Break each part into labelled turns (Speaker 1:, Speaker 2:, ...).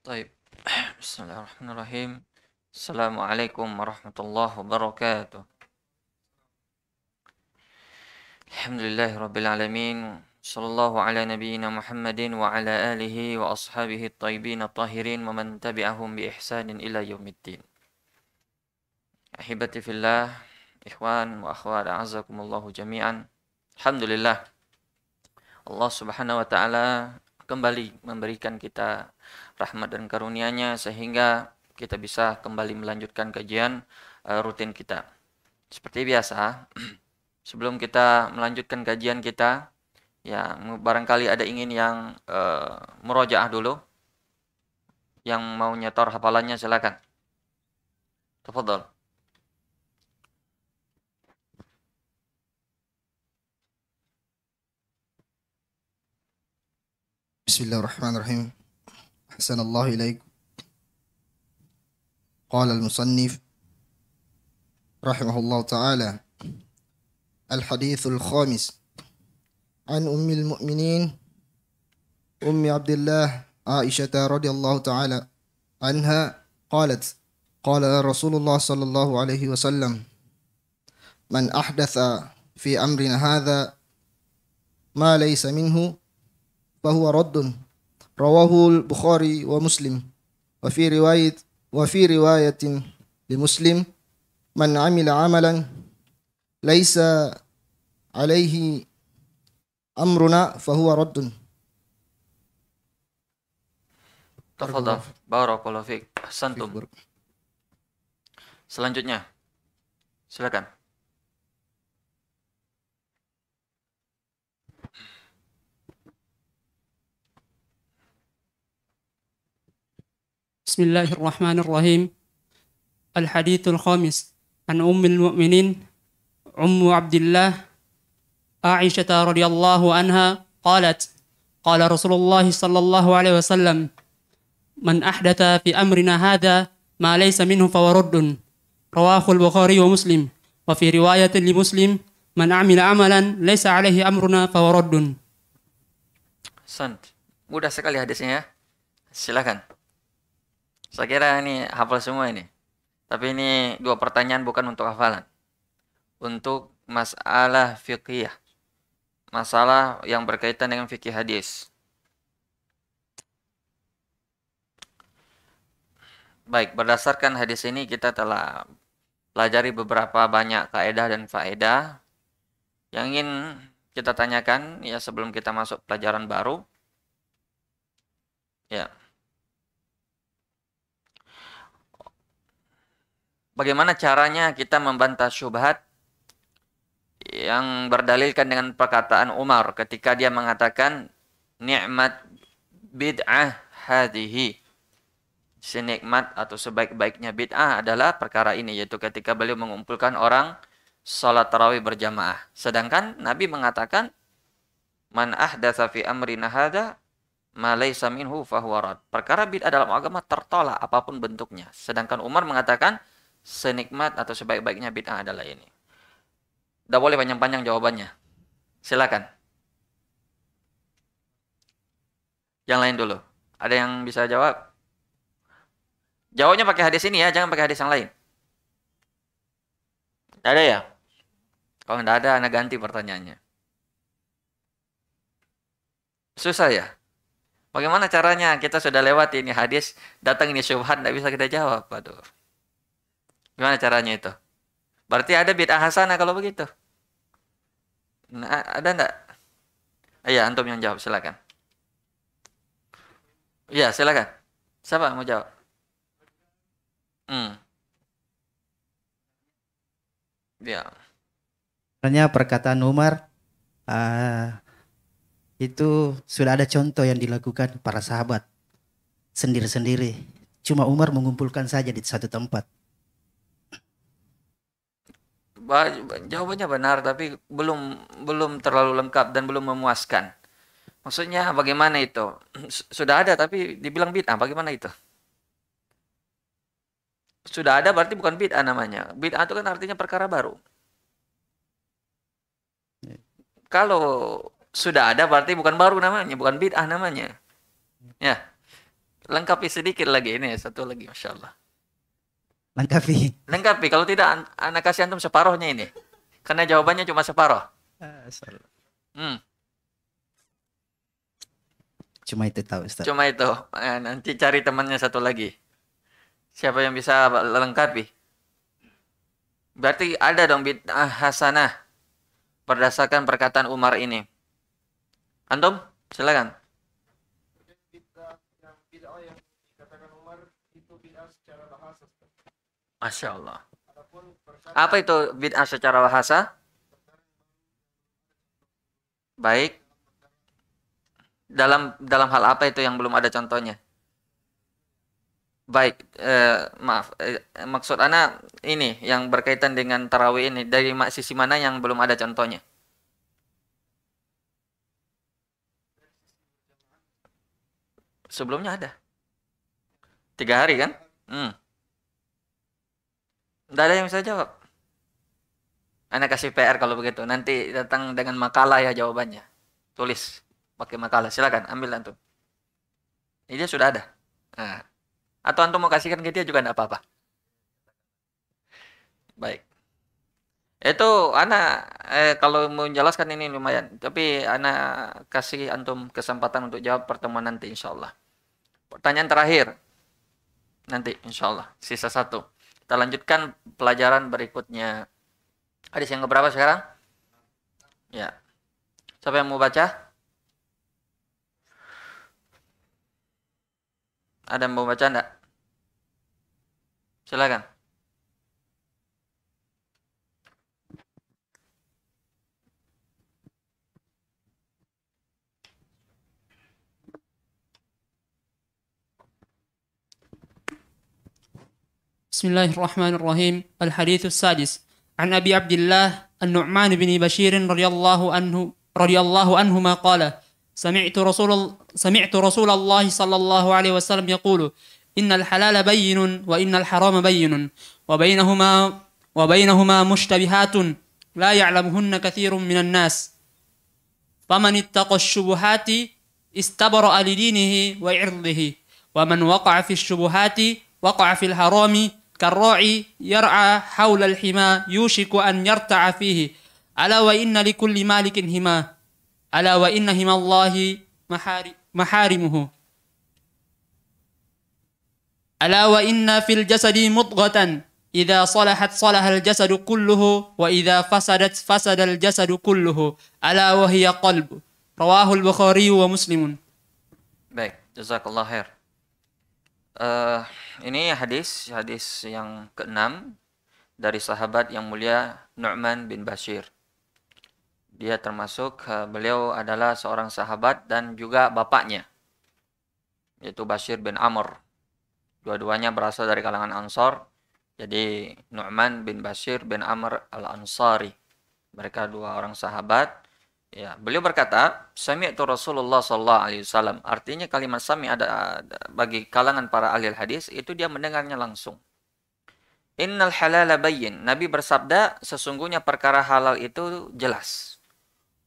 Speaker 1: طيب بسم الله الرحمن الرحيم السلام عليكم ورحمة الله وبركاته الحمد لله رب العالمين صلى الله على نبينا محمد وعلى آله وأصحابه الطيبين الطاهرين ومن تبعهم بإحسان إلى يوم الدين أحبتي في الله إخوان وأخوات أعزكم الله جميعا الحمد لله Allah Subhanahu wa taala kembali memberikan kita rahmat dan karunia-Nya sehingga kita bisa kembali melanjutkan kajian eh, rutin kita. Seperti biasa, sebelum kita melanjutkan kajian kita, ya barangkali ada ingin yang uh, eh, merojaah dulu. Yang mau nyetor hafalannya silakan. Tafadhol.
Speaker 2: Bismillahirrahmanirrahim. أحسن الله إليك قال المصنف رحمه الله تعالى الحديث الخامس عن أم المؤمنين أم عبد الله عائشة رضي الله تعالى عنها قالت قال رسول الله صلى الله عليه وسلم من أحدث في أمرنا هذا ما ليس منه فهو رد rawahul Bukhari wa Muslim wa fi riwayat wa fi riwayatin li Muslim man amila amalan laisa alaihi amruna fa huwa raddun
Speaker 1: Tafadhal barakallahu fiik ahsantum Selanjutnya silakan
Speaker 2: بسم الله الرحمن الرحيم الحديث الخامس عن أم المؤمنين أم عبد الله عائشة رضي الله عنها قالت قال رسول الله صلى الله عليه وسلم من أحدث في أمرنا هذا ما ليس منه فهو رد رواه البخاري ومسلم وفي رواية لمسلم من عمل عملا ليس عليه أمرنا فهو رد
Speaker 1: Sant. Mudah sekali hadisnya ya. Silakan. Saya kira ini hafal semua ini. Tapi ini dua pertanyaan bukan untuk hafalan. Untuk masalah fikih. Masalah yang berkaitan dengan fikih hadis. Baik, berdasarkan hadis ini kita telah pelajari beberapa banyak kaedah dan faedah yang ingin kita tanyakan ya sebelum kita masuk pelajaran baru. Ya. bagaimana caranya kita membantah syubhat yang berdalilkan dengan perkataan Umar ketika dia mengatakan nikmat bid'ah hadhihi senikmat atau sebaik-baiknya bid'ah adalah perkara ini yaitu ketika beliau mengumpulkan orang salat tarawih berjamaah. Sedangkan Nabi mengatakan man ahdatsa fi amrina hadza ma laysa minhu Perkara bid'ah dalam agama tertolak apapun bentuknya. Sedangkan Umar mengatakan senikmat atau sebaik-baiknya bid'ah adalah ini. Tidak boleh panjang-panjang jawabannya. Silakan. Yang lain dulu. Ada yang bisa jawab? Jawabnya pakai hadis ini ya, jangan pakai hadis yang lain. Tidak ada ya? Kalau tidak ada, Anda ganti pertanyaannya. Susah ya? Bagaimana caranya? Kita sudah lewati ini hadis, datang ini syubhat, tidak bisa kita jawab. Aduh. Gimana caranya itu? Berarti ada bid'ah hasanah kalau begitu. Nah, ada enggak? Iya, antum yang jawab silakan. Iya, silakan. Siapa mau jawab? Hmm. Ya. Sebenarnya perkataan Umar uh, itu sudah ada contoh yang dilakukan para
Speaker 2: sahabat sendiri-sendiri. Cuma Umar mengumpulkan saja di satu tempat
Speaker 1: jawabannya benar tapi belum belum terlalu lengkap dan belum memuaskan. Maksudnya bagaimana itu? Sudah ada tapi dibilang bid'ah, bagaimana itu? Sudah ada berarti bukan bid'ah namanya. Bid'ah itu kan artinya perkara baru. Ya. Kalau sudah ada berarti bukan baru namanya, bukan bid'ah namanya. Ya. ya. Lengkapi sedikit lagi ini satu lagi Masya Allah. Lengkapi. Lengkapi. Kalau tidak, anak kasih antum separohnya ini. Karena jawabannya cuma separoh. Ah, hmm. Cuma itu tahu Ustaz. Cuma itu. Eh, nanti cari temannya satu lagi. Siapa yang bisa lengkapi? Berarti ada dong bid'ah hasanah berdasarkan perkataan Umar ini. Antum, silakan. Masya Allah. Apa itu bid'ah secara bahasa? Baik. Dalam dalam hal apa itu yang belum ada contohnya? Baik, eh, maaf. Eh, maksud anak ini yang berkaitan dengan tarawih ini dari sisi mana yang belum ada contohnya? Sebelumnya ada. Tiga hari kan? Hmm. Tidak ada yang bisa jawab. Anda kasih PR kalau begitu. Nanti datang dengan makalah ya jawabannya. Tulis pakai makalah. Silakan ambil antum. Ini dia sudah ada. Nah. Atau antum mau kasihkan ke dia juga tidak apa-apa. Baik. Itu anak eh, kalau mau menjelaskan ini lumayan. Tapi anak kasih antum kesempatan untuk jawab pertemuan nanti insya Allah. Pertanyaan terakhir. Nanti insya Allah. Sisa satu. Kita lanjutkan pelajaran berikutnya. Hadis yang keberapa sekarang? Ya. Siapa yang mau baca? Ada yang mau baca enggak? Silakan.
Speaker 2: بسم الله الرحمن الرحيم الحديث السادس عن أبي عبد الله النعمان بن بشير رضي الله عنه رضي الله عنهما قال سمعت رسول سمعت رسول الله صلى الله عليه وسلم يقول إن الحلال بين وإن الحرام بين وبينهما وبينهما مشتبهات لا يعلمهن كثير من الناس فمن اتقى الشبهات استبرأ لدينه وعرضه ومن وقع في الشبهات وقع في الحرام كالراعي يرعى حول الحما يوشك أن يرتع فيه ألا وإن لكل مالك هما ألا وإن هما الله محارمه ألا وإن في الجسد مضغة إذا صلحت صلح الجسد كله وإذا فسدت فسد الجسد كله ألا وهي قلب رواه البخاري ومسلم
Speaker 1: Baik, jazakallah khair. Uh, ini hadis hadis yang keenam dari sahabat yang mulia Nu'man bin Bashir. Dia termasuk eh, beliau adalah seorang sahabat dan juga bapaknya yaitu Bashir bin Amr. Dua-duanya berasal dari kalangan Ansor. Jadi Nu'man bin Bashir bin Amr al-Ansari. Mereka dua orang sahabat Ya, beliau berkata, "Sami'tu Rasulullah sallallahu alaihi wasallam." Artinya kalimat sami ada, ada bagi kalangan para ahli hadis itu dia mendengarnya langsung. Innal halala bayyin. Nabi bersabda, sesungguhnya perkara halal itu jelas.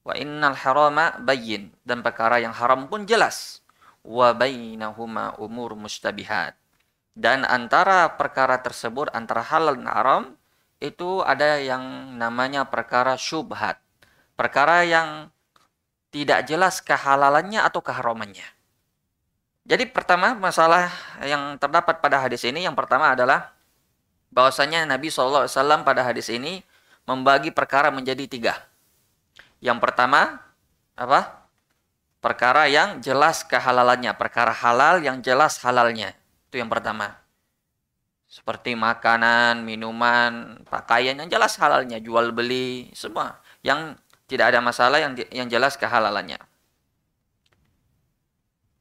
Speaker 1: Wa innal harama bayyin dan perkara yang haram pun jelas. Wa bainahuma umur mustabihat. Dan antara perkara tersebut antara halal dan haram itu ada yang namanya perkara syubhat perkara yang tidak jelas kehalalannya atau keharamannya. Jadi pertama masalah yang terdapat pada hadis ini yang pertama adalah bahwasanya Nabi Shallallahu Alaihi Wasallam pada hadis ini membagi perkara menjadi tiga. Yang pertama apa? Perkara yang jelas kehalalannya, perkara halal yang jelas halalnya. Itu yang pertama. Seperti makanan, minuman, pakaian yang jelas halalnya, jual beli, semua yang tidak ada masalah yang yang jelas kehalalannya.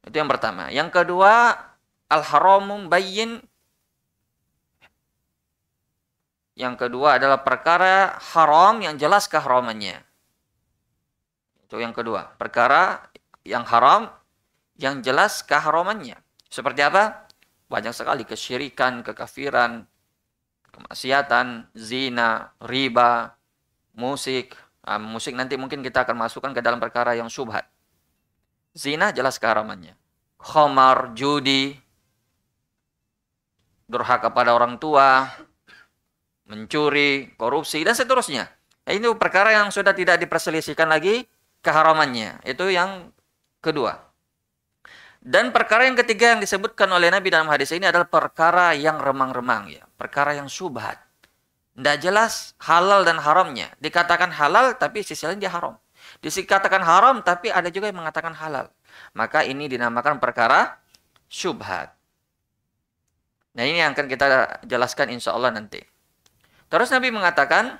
Speaker 1: Itu yang pertama. Yang kedua, al-haramum bayyin. Yang kedua adalah perkara haram yang jelas keharamannya. Itu yang kedua, perkara yang haram yang jelas keharamannya. Seperti apa? Banyak sekali kesyirikan, kekafiran, kemaksiatan, zina, riba, musik, Ah, musik nanti mungkin kita akan masukkan ke dalam perkara yang subhat. Zina jelas keharamannya. Khomar, judi, durhaka pada orang tua, mencuri, korupsi, dan seterusnya. ini perkara yang sudah tidak diperselisihkan lagi keharamannya. Itu yang kedua. Dan perkara yang ketiga yang disebutkan oleh Nabi dalam hadis ini adalah perkara yang remang-remang ya, perkara yang subhat. Tidak jelas halal dan haramnya. Dikatakan halal tapi sisi lain dia haram. Dikatakan haram tapi ada juga yang mengatakan halal. Maka ini dinamakan perkara syubhat. Nah ini yang akan kita jelaskan insya Allah nanti. Terus Nabi mengatakan,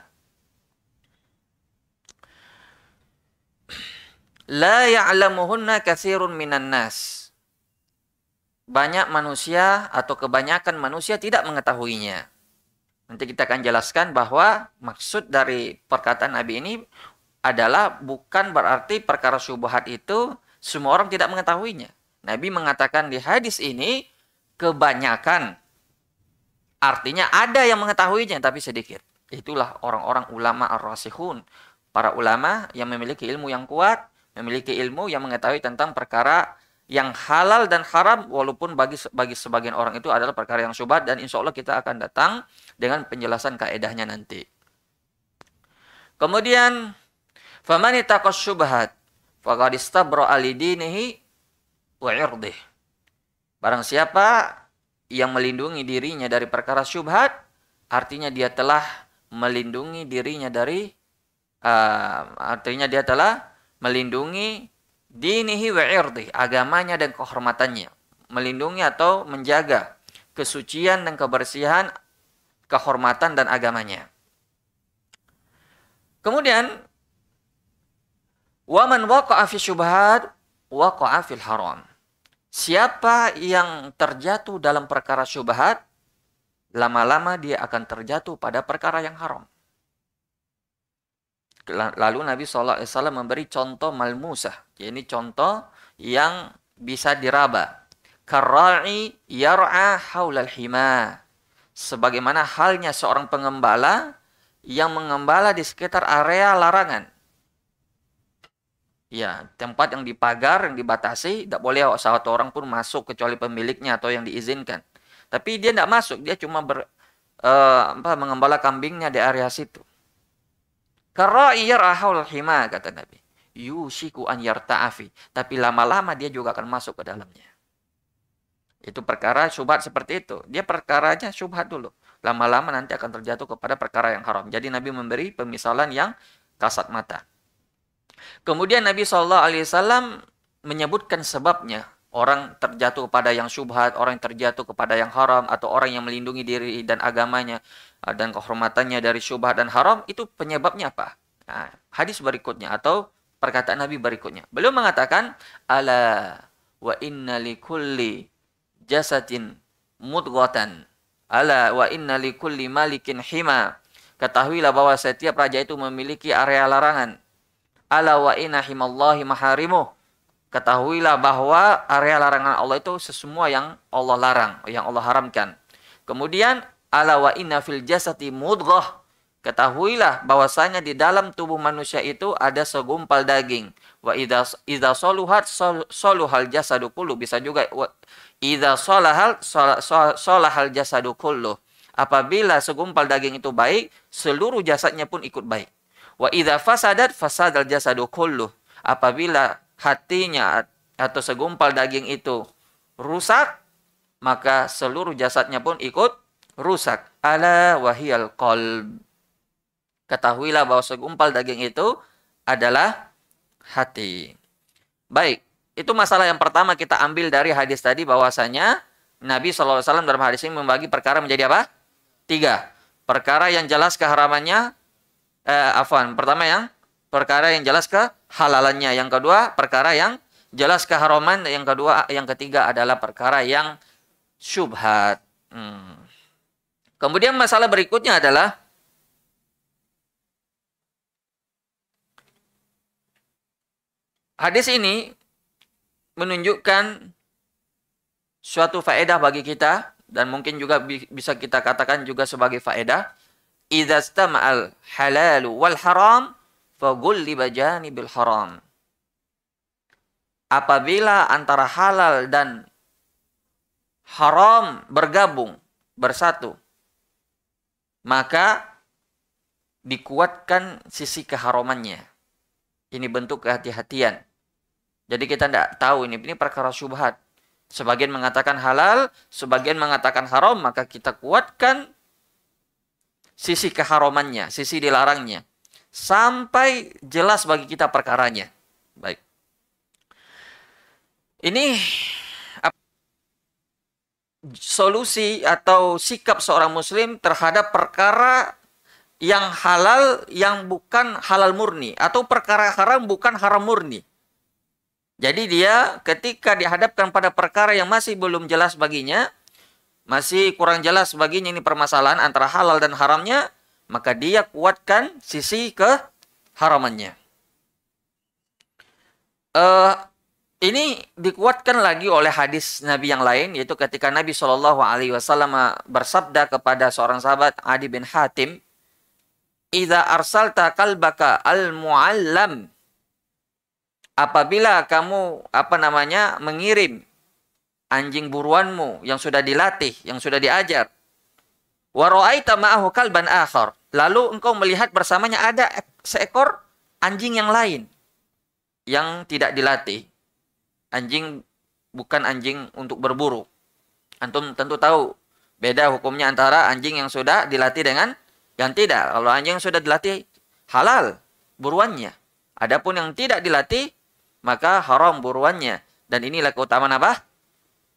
Speaker 1: La ya'lamuhunna kathirun minan nas. Banyak manusia atau kebanyakan manusia tidak mengetahuinya. Nanti kita akan jelaskan bahwa maksud dari perkataan Nabi ini adalah bukan berarti perkara syubhat itu semua orang tidak mengetahuinya. Nabi mengatakan di hadis ini kebanyakan artinya ada yang mengetahuinya tapi sedikit. Itulah orang-orang ulama ar-rasihun, para ulama yang memiliki ilmu yang kuat, memiliki ilmu yang mengetahui tentang perkara yang halal dan haram walaupun bagi bagi sebagian orang itu adalah perkara yang syubhat dan insya Allah kita akan datang dengan penjelasan kaedahnya nanti. Kemudian faman ittaqas syubhat faqad istabra dinihi wa irdih. Barang siapa yang melindungi dirinya dari perkara syubhat artinya dia telah melindungi dirinya dari uh, artinya dia telah melindungi dinihi wa irdih, agamanya dan kehormatannya, melindungi atau menjaga kesucian dan kebersihan, kehormatan dan agamanya. Kemudian waman waqa'a fi syubhat waqa'a fil haram. Siapa yang terjatuh dalam perkara syubhat, lama-lama dia akan terjatuh pada perkara yang haram. Lalu Nabi Alaihi Wasallam memberi contoh malmusah. Ini contoh yang bisa diraba. Karai yar'a haulal hima. Sebagaimana halnya seorang pengembala yang mengembala di sekitar area larangan. Ya, tempat yang dipagar, yang dibatasi, tidak boleh satu orang pun masuk kecuali pemiliknya atau yang diizinkan. Tapi dia tidak masuk, dia cuma ber, uh, apa, mengembala kambingnya di area situ hima, kata Nabi. Yusiku an yarta'afi. Tapi lama-lama dia juga akan masuk ke dalamnya. Itu perkara syubhat seperti itu. Dia perkaranya syubhat dulu. Lama-lama nanti akan terjatuh kepada perkara yang haram. Jadi Nabi memberi pemisalan yang kasat mata. Kemudian Nabi Shallallahu Alaihi Wasallam menyebutkan sebabnya orang terjatuh kepada yang syubhat, orang yang terjatuh kepada yang haram, atau orang yang melindungi diri dan agamanya dan kehormatannya dari syubhat dan haram itu penyebabnya apa? Nah, hadis berikutnya atau perkataan Nabi berikutnya. Beliau mengatakan ala wa inna kulli jasadin mudghatan ala wa inna kulli malikin hima ketahuilah bahwa setiap raja itu memiliki area larangan ala wa inna himallahi maharimu ketahuilah bahwa area larangan Allah itu sesemua yang Allah larang yang Allah haramkan kemudian Ala wa inna fil jasati mudghah. Ketahuilah bahwasanya di dalam tubuh manusia itu ada segumpal daging. Wa idza idza soluhat soluhal jasadu kullu. Bisa juga idza solahal sol, solahal jasadu kullu. Apabila segumpal daging itu baik, seluruh jasadnya pun ikut baik. Wa idza fasadat fasadal jasadu kullu. Apabila hatinya atau segumpal daging itu rusak, maka seluruh jasadnya pun ikut rusak. Ala wahiyal qalb. Ketahuilah bahwa segumpal daging itu adalah hati. Baik, itu masalah yang pertama kita ambil dari hadis tadi bahwasanya Nabi SAW dalam hadis ini membagi perkara menjadi apa? Tiga. Perkara yang jelas keharamannya, eh, afwan. Pertama yang perkara yang jelas kehalalannya. Yang kedua, perkara yang jelas keharaman. Yang kedua, yang ketiga adalah perkara yang syubhat. Hmm. Kemudian masalah berikutnya adalah hadis ini menunjukkan suatu faedah bagi kita dan mungkin juga bisa kita katakan juga sebagai faedah idza stama'al halal wal haram faghulliba haram apabila antara halal dan haram bergabung bersatu maka dikuatkan sisi keharumannya. Ini bentuk kehati-hatian. Jadi kita tidak tahu ini ini perkara syubhat. Sebagian mengatakan halal, sebagian mengatakan haram, maka kita kuatkan sisi keharumannya, sisi dilarangnya. Sampai jelas bagi kita perkaranya. Baik. Ini solusi atau sikap seorang muslim terhadap perkara yang halal yang bukan halal murni atau perkara haram bukan haram murni. Jadi dia ketika dihadapkan pada perkara yang masih belum jelas baginya, masih kurang jelas baginya ini permasalahan antara halal dan haramnya, maka dia kuatkan sisi keharamannya. Uh, ini dikuatkan lagi oleh hadis Nabi yang lain yaitu ketika Nabi Shallallahu alaihi wasallam bersabda kepada seorang sahabat Adi bin Hatim, arsal takal kalbaka al-muallam" Apabila kamu apa namanya mengirim anjing buruanmu yang sudah dilatih, yang sudah diajar, waraaita ma'ahu kalban akhar, lalu engkau melihat bersamanya ada seekor anjing yang lain yang tidak dilatih anjing bukan anjing untuk berburu. Antum tentu tahu beda hukumnya antara anjing yang sudah dilatih dengan yang tidak. Kalau anjing yang sudah dilatih halal buruannya. Adapun yang tidak dilatih maka haram buruannya. Dan inilah keutamaan apa?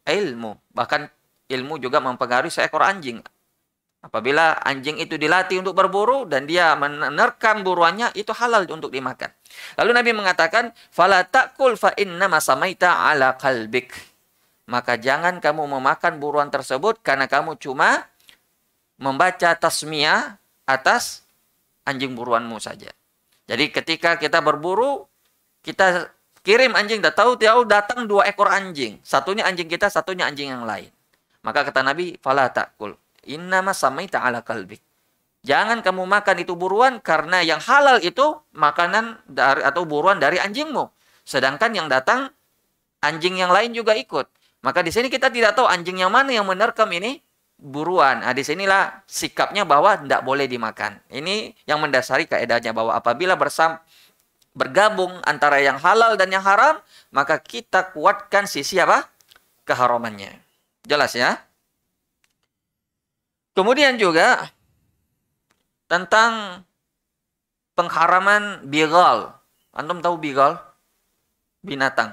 Speaker 1: Ilmu. Bahkan ilmu juga mempengaruhi seekor anjing. Apabila anjing itu dilatih untuk berburu dan dia menerkam buruannya, itu halal untuk dimakan. Lalu Nabi mengatakan, "Fala ta'kul fa inna masamaita ala kalbik. Maka jangan kamu memakan buruan tersebut karena kamu cuma membaca tasmiyah atas anjing buruanmu saja. Jadi ketika kita berburu, kita kirim anjing, dah tahu tahu datang dua ekor anjing. Satunya anjing kita, satunya anjing yang lain. Maka kata Nabi, "Fala ta'kul." Innama samai ta'ala kalbik. Jangan kamu makan itu buruan karena yang halal itu makanan dari atau buruan dari anjingmu. Sedangkan yang datang anjing yang lain juga ikut. Maka di sini kita tidak tahu anjing yang mana yang menerkam ini buruan. Nah, di sinilah sikapnya bahwa tidak boleh dimakan. Ini yang mendasari kaidahnya bahwa apabila bersam bergabung antara yang halal dan yang haram, maka kita kuatkan sisi apa? keharamannya. Jelas ya? Kemudian juga tentang pengharaman bigal. Antum tahu bigal? Binatang.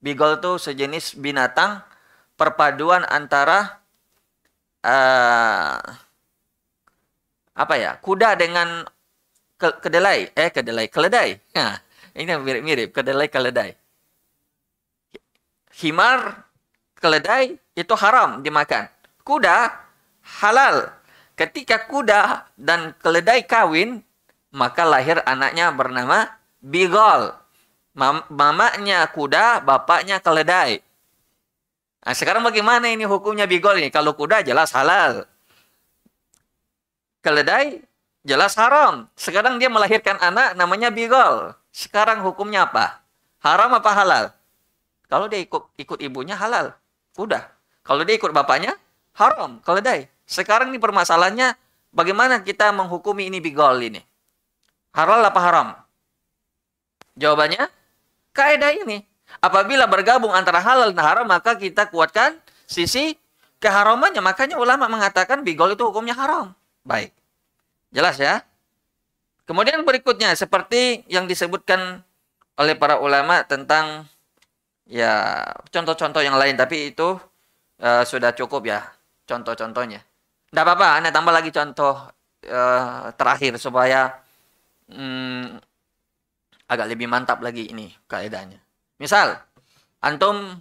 Speaker 1: Bigal itu sejenis binatang perpaduan antara uh, apa ya? Kuda dengan ke kedelai, eh kedelai keledai. Nah, ini mirip-mirip kedelai keledai. Himar keledai itu haram dimakan. Kuda halal. Ketika kuda dan keledai kawin, maka lahir anaknya bernama Bigol. mamanya kuda, bapaknya keledai. Nah, sekarang bagaimana ini hukumnya Bigol ini? Kalau kuda jelas halal. Keledai jelas haram. Sekarang dia melahirkan anak namanya Bigol. Sekarang hukumnya apa? Haram apa halal? Kalau dia ikut ikut ibunya halal, kuda. Kalau dia ikut bapaknya haram, keledai. Sekarang ini permasalahannya bagaimana kita menghukumi ini bigol ini? Halal apa haram? Jawabannya kaidah ini. Apabila bergabung antara halal dan haram maka kita kuatkan sisi keharamannya. Makanya ulama mengatakan bigol itu hukumnya haram. Baik. Jelas ya? Kemudian berikutnya seperti yang disebutkan oleh para ulama tentang ya contoh-contoh yang lain tapi itu uh, sudah cukup ya contoh-contohnya. Tidak apa-apa, Anda tambah lagi contoh uh, terakhir supaya um, agak lebih mantap lagi ini kaidahnya. Misal, antum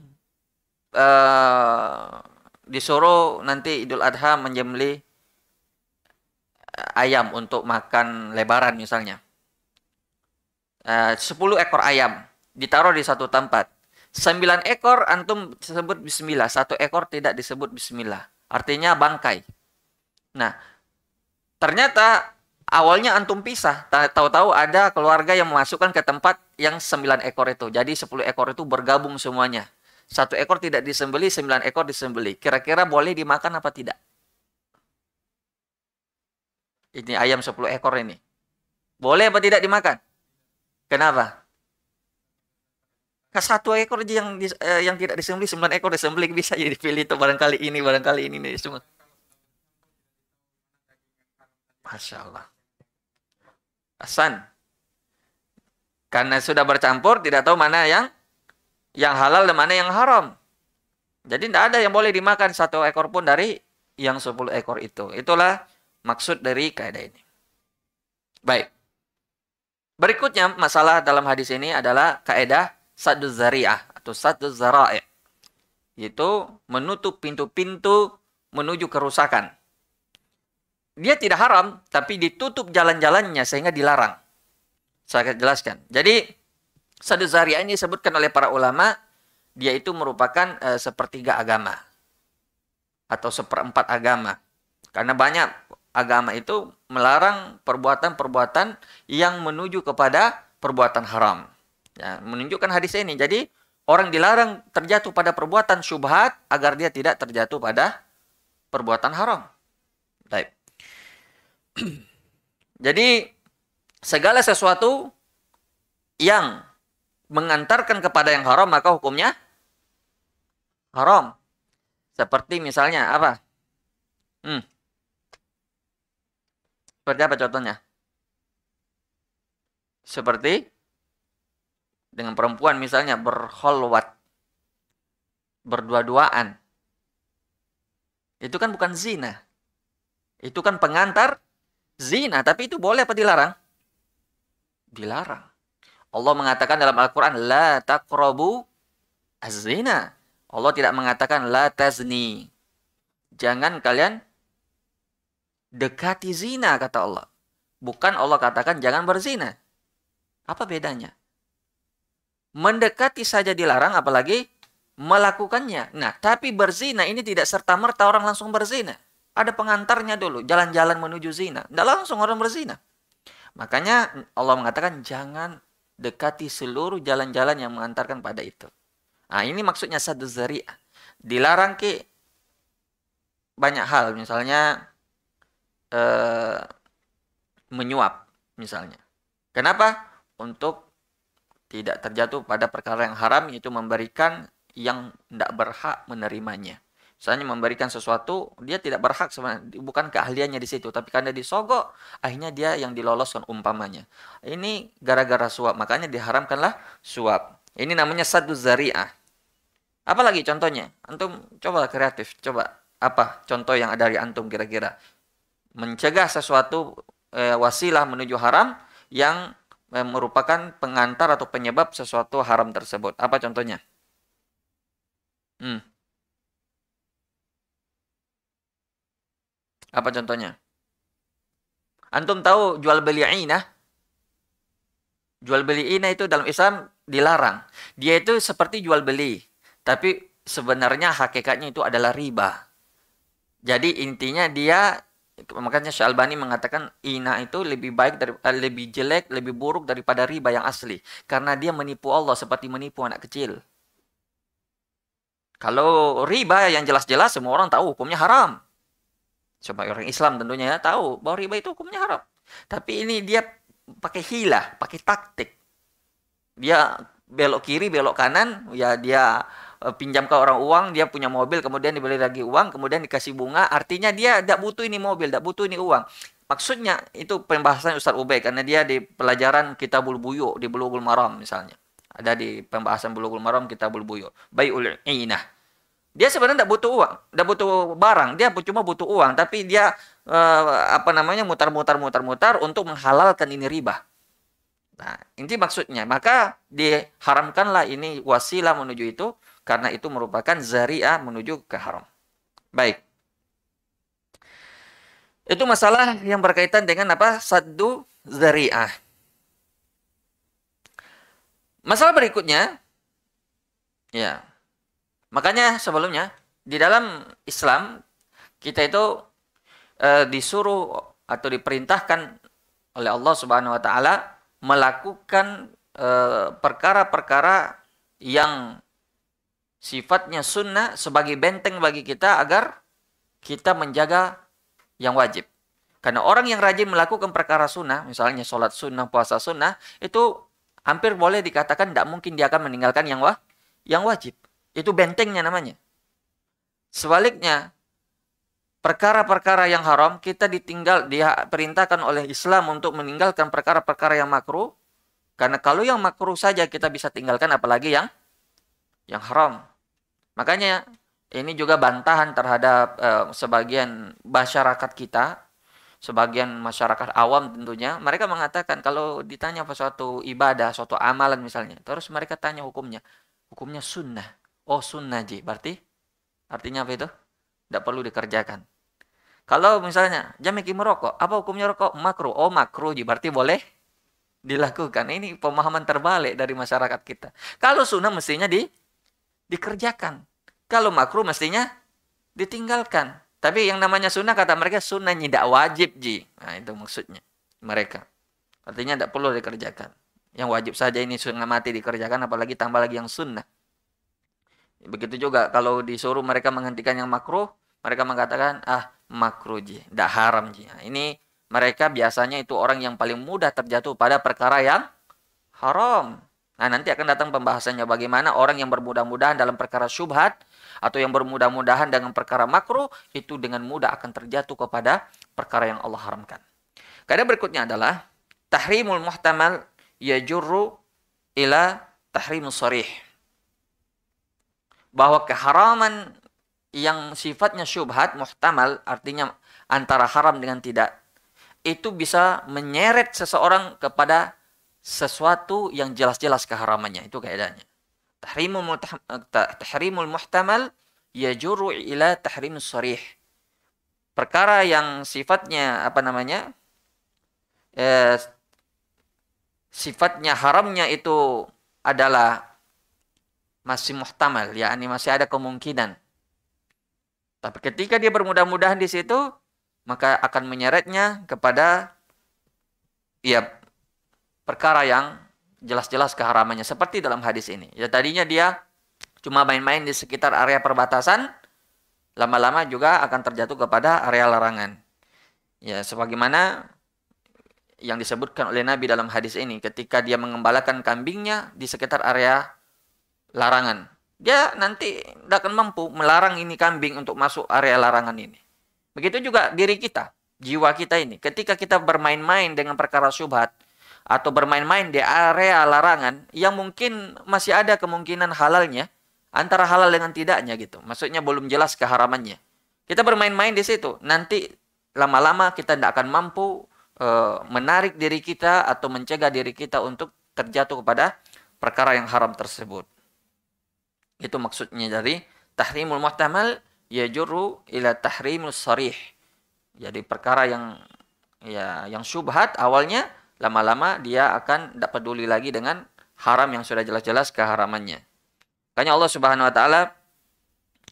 Speaker 1: uh, disuruh nanti Idul Adha menjemli eh, ayam untuk makan lebaran misalnya. Uh, 10 ekor ayam ditaruh di satu tempat. 9 ekor antum disebut bismillah, satu ekor tidak disebut bismillah. Artinya bangkai. Nah, ternyata awalnya antum pisah. Tahu-tahu ada keluarga yang memasukkan ke tempat yang 9 ekor itu. Jadi 10 ekor itu bergabung semuanya. Satu ekor tidak disembeli, 9 ekor disembeli. Kira-kira boleh dimakan apa tidak? Ini ayam 10 ekor ini. Boleh apa tidak dimakan? Kenapa? satu ekor aja yang eh, yang tidak disembeli, sembilan ekor disembeli bisa jadi pilih itu barangkali ini, barangkali ini nih semua. Masya Allah. Asan. Karena sudah bercampur, tidak tahu mana yang yang halal dan mana yang haram. Jadi tidak ada yang boleh dimakan satu ekor pun dari yang sepuluh ekor itu. Itulah maksud dari kaidah ini. Baik. Berikutnya masalah dalam hadis ini adalah kaidah sadu zariah atau sadu zara'i. Yaitu menutup pintu-pintu menuju kerusakan dia tidak haram, tapi ditutup jalan-jalannya sehingga dilarang. Saya akan jelaskan. Jadi, sadu zahriah ini disebutkan oleh para ulama, dia itu merupakan e, sepertiga agama. Atau seperempat agama. Karena banyak agama itu melarang perbuatan-perbuatan yang menuju kepada perbuatan haram. Ya, menunjukkan hadis ini. Jadi, orang dilarang terjatuh pada perbuatan syubhat agar dia tidak terjatuh pada perbuatan haram. Baik. Jadi segala sesuatu yang mengantarkan kepada yang haram maka hukumnya haram. Seperti misalnya apa? Hmm. Seperti apa contohnya? Seperti dengan perempuan misalnya berholwat, berdua-duaan. Itu kan bukan zina. Itu kan pengantar zina, tapi itu boleh apa dilarang? Dilarang. Allah mengatakan dalam Al-Quran, La taqrabu az-zina. Allah tidak mengatakan, La tazni. Jangan kalian dekati zina, kata Allah. Bukan Allah katakan, jangan berzina. Apa bedanya? Mendekati saja dilarang, apalagi melakukannya. Nah, tapi berzina ini tidak serta-merta orang langsung berzina ada pengantarnya dulu, jalan-jalan menuju zina. Tidak langsung orang berzina. Makanya Allah mengatakan jangan dekati seluruh jalan-jalan yang mengantarkan pada itu. Nah, ini maksudnya satu zariah. Dilarang ke banyak hal, misalnya eh, menyuap, misalnya. Kenapa? Untuk tidak terjatuh pada perkara yang haram, yaitu memberikan yang tidak berhak menerimanya. Misalnya memberikan sesuatu, dia tidak berhak sebenarnya, bukan keahliannya di situ, tapi karena disogok, akhirnya dia yang diloloskan umpamanya. Ini gara-gara suap, makanya diharamkanlah suap. Ini namanya satu zariah. Apalagi contohnya? Antum coba kreatif, coba apa contoh yang ada dari antum kira-kira? Mencegah sesuatu eh, wasilah menuju haram yang eh, merupakan pengantar atau penyebab sesuatu haram tersebut. Apa contohnya? Hmm. Apa contohnya? Antum tahu jual beli aina? Jual beli aina itu dalam Islam dilarang. Dia itu seperti jual beli, tapi sebenarnya hakikatnya itu adalah riba. Jadi intinya dia makanya Syalbani mengatakan ina itu lebih baik dari eh, lebih jelek, lebih buruk daripada riba yang asli karena dia menipu Allah seperti menipu anak kecil. Kalau riba yang jelas-jelas semua orang tahu hukumnya haram. Cuma orang Islam tentunya ya tahu bahwa riba itu hukumnya haram. Tapi ini dia pakai hilah, pakai taktik. Dia belok kiri, belok kanan, ya dia eh, pinjam ke orang uang, dia punya mobil, kemudian dibeli lagi uang, kemudian dikasih bunga, artinya dia tidak butuh ini mobil, tidak butuh ini uang. Maksudnya itu pembahasan Ustadz Ubay karena dia di pelajaran Kitabul Buyu di Bulughul Maram misalnya. Ada di pembahasan Bulughul Maram Kitabul Buyu. Bai'ul Inah. Dia sebenarnya tidak butuh uang, tidak butuh barang, dia cuma butuh uang, tapi dia eh, apa namanya mutar-mutar mutar-mutar untuk menghalalkan ini riba. Nah, ini maksudnya, maka diharamkanlah ini wasilah menuju itu karena itu merupakan zaria menuju ke haram. Baik. Itu masalah yang berkaitan dengan apa? Saddu zariah. Masalah berikutnya ya. Makanya sebelumnya di dalam Islam kita itu e, disuruh atau diperintahkan oleh Allah Subhanahu wa taala melakukan eh, perkara-perkara yang sifatnya sunnah sebagai benteng bagi kita agar kita menjaga yang wajib. Karena orang yang rajin melakukan perkara sunnah, misalnya sholat sunnah, puasa sunnah, itu hampir boleh dikatakan tidak mungkin dia akan meninggalkan yang wah, yang wajib. Itu bentengnya namanya. Sebaliknya, perkara-perkara yang haram kita ditinggal diperintahkan oleh Islam untuk meninggalkan perkara-perkara yang makruh karena kalau yang makruh saja kita bisa tinggalkan apalagi yang yang haram makanya ini juga bantahan terhadap uh, sebagian masyarakat kita sebagian masyarakat awam tentunya mereka mengatakan kalau ditanya apa suatu ibadah suatu amalan misalnya terus mereka tanya hukumnya hukumnya sunnah Oh ji, berarti artinya apa itu? Tidak perlu dikerjakan. Kalau misalnya jamiki merokok, apa hukumnya rokok? Makruh. Oh makruh, ji, berarti boleh dilakukan. Ini pemahaman terbalik dari masyarakat kita. Kalau sunnah mestinya di dikerjakan. Kalau makruh mestinya ditinggalkan. Tapi yang namanya sunnah kata mereka sunnah tidak wajib ji. Nah itu maksudnya mereka. Artinya tidak perlu dikerjakan. Yang wajib saja ini sunnah mati dikerjakan apalagi tambah lagi yang sunnah. Begitu juga kalau disuruh mereka menghentikan yang makruh, mereka mengatakan ah makruh ji, dah haram ji. Nah, ini mereka biasanya itu orang yang paling mudah terjatuh pada perkara yang haram. Nah, nanti akan datang pembahasannya bagaimana orang yang bermudah-mudahan dalam perkara syubhat atau yang bermudah-mudahan dengan perkara makruh itu dengan mudah akan terjatuh kepada perkara yang Allah haramkan. Kaidah berikutnya adalah tahrimul muhtamal yajurru ila tahrimus sharih bahwa keharaman yang sifatnya syubhat muhtamal artinya antara haram dengan tidak itu bisa menyeret seseorang kepada sesuatu yang jelas-jelas keharamannya itu keadaannya tahrimul tahrimul muhtamal yajuru ila tahrim sharih perkara yang sifatnya apa namanya eh, sifatnya haramnya itu adalah masih muhtamal, yakni masih ada kemungkinan. Tapi ketika dia bermudah-mudahan di situ, maka akan menyeretnya kepada ya perkara yang jelas-jelas keharamannya seperti dalam hadis ini. Ya tadinya dia cuma main-main di sekitar area perbatasan, lama-lama juga akan terjatuh kepada area larangan. Ya sebagaimana yang disebutkan oleh Nabi dalam hadis ini ketika dia mengembalakan kambingnya di sekitar area larangan. Dia nanti tidak akan mampu melarang ini kambing untuk masuk area larangan ini. Begitu juga diri kita, jiwa kita ini. Ketika kita bermain-main dengan perkara syubhat atau bermain-main di area larangan yang mungkin masih ada kemungkinan halalnya antara halal dengan tidaknya gitu. Maksudnya belum jelas keharamannya. Kita bermain-main di situ. Nanti lama-lama kita tidak akan mampu e, menarik diri kita atau mencegah diri kita untuk terjatuh kepada perkara yang haram tersebut. Itu maksudnya dari tahrimul muhtamal ya juru ila tahrimul sarih. Jadi perkara yang ya yang syubhat awalnya lama-lama dia akan tidak peduli lagi dengan haram yang sudah jelas-jelas keharamannya. Makanya Allah Subhanahu wa taala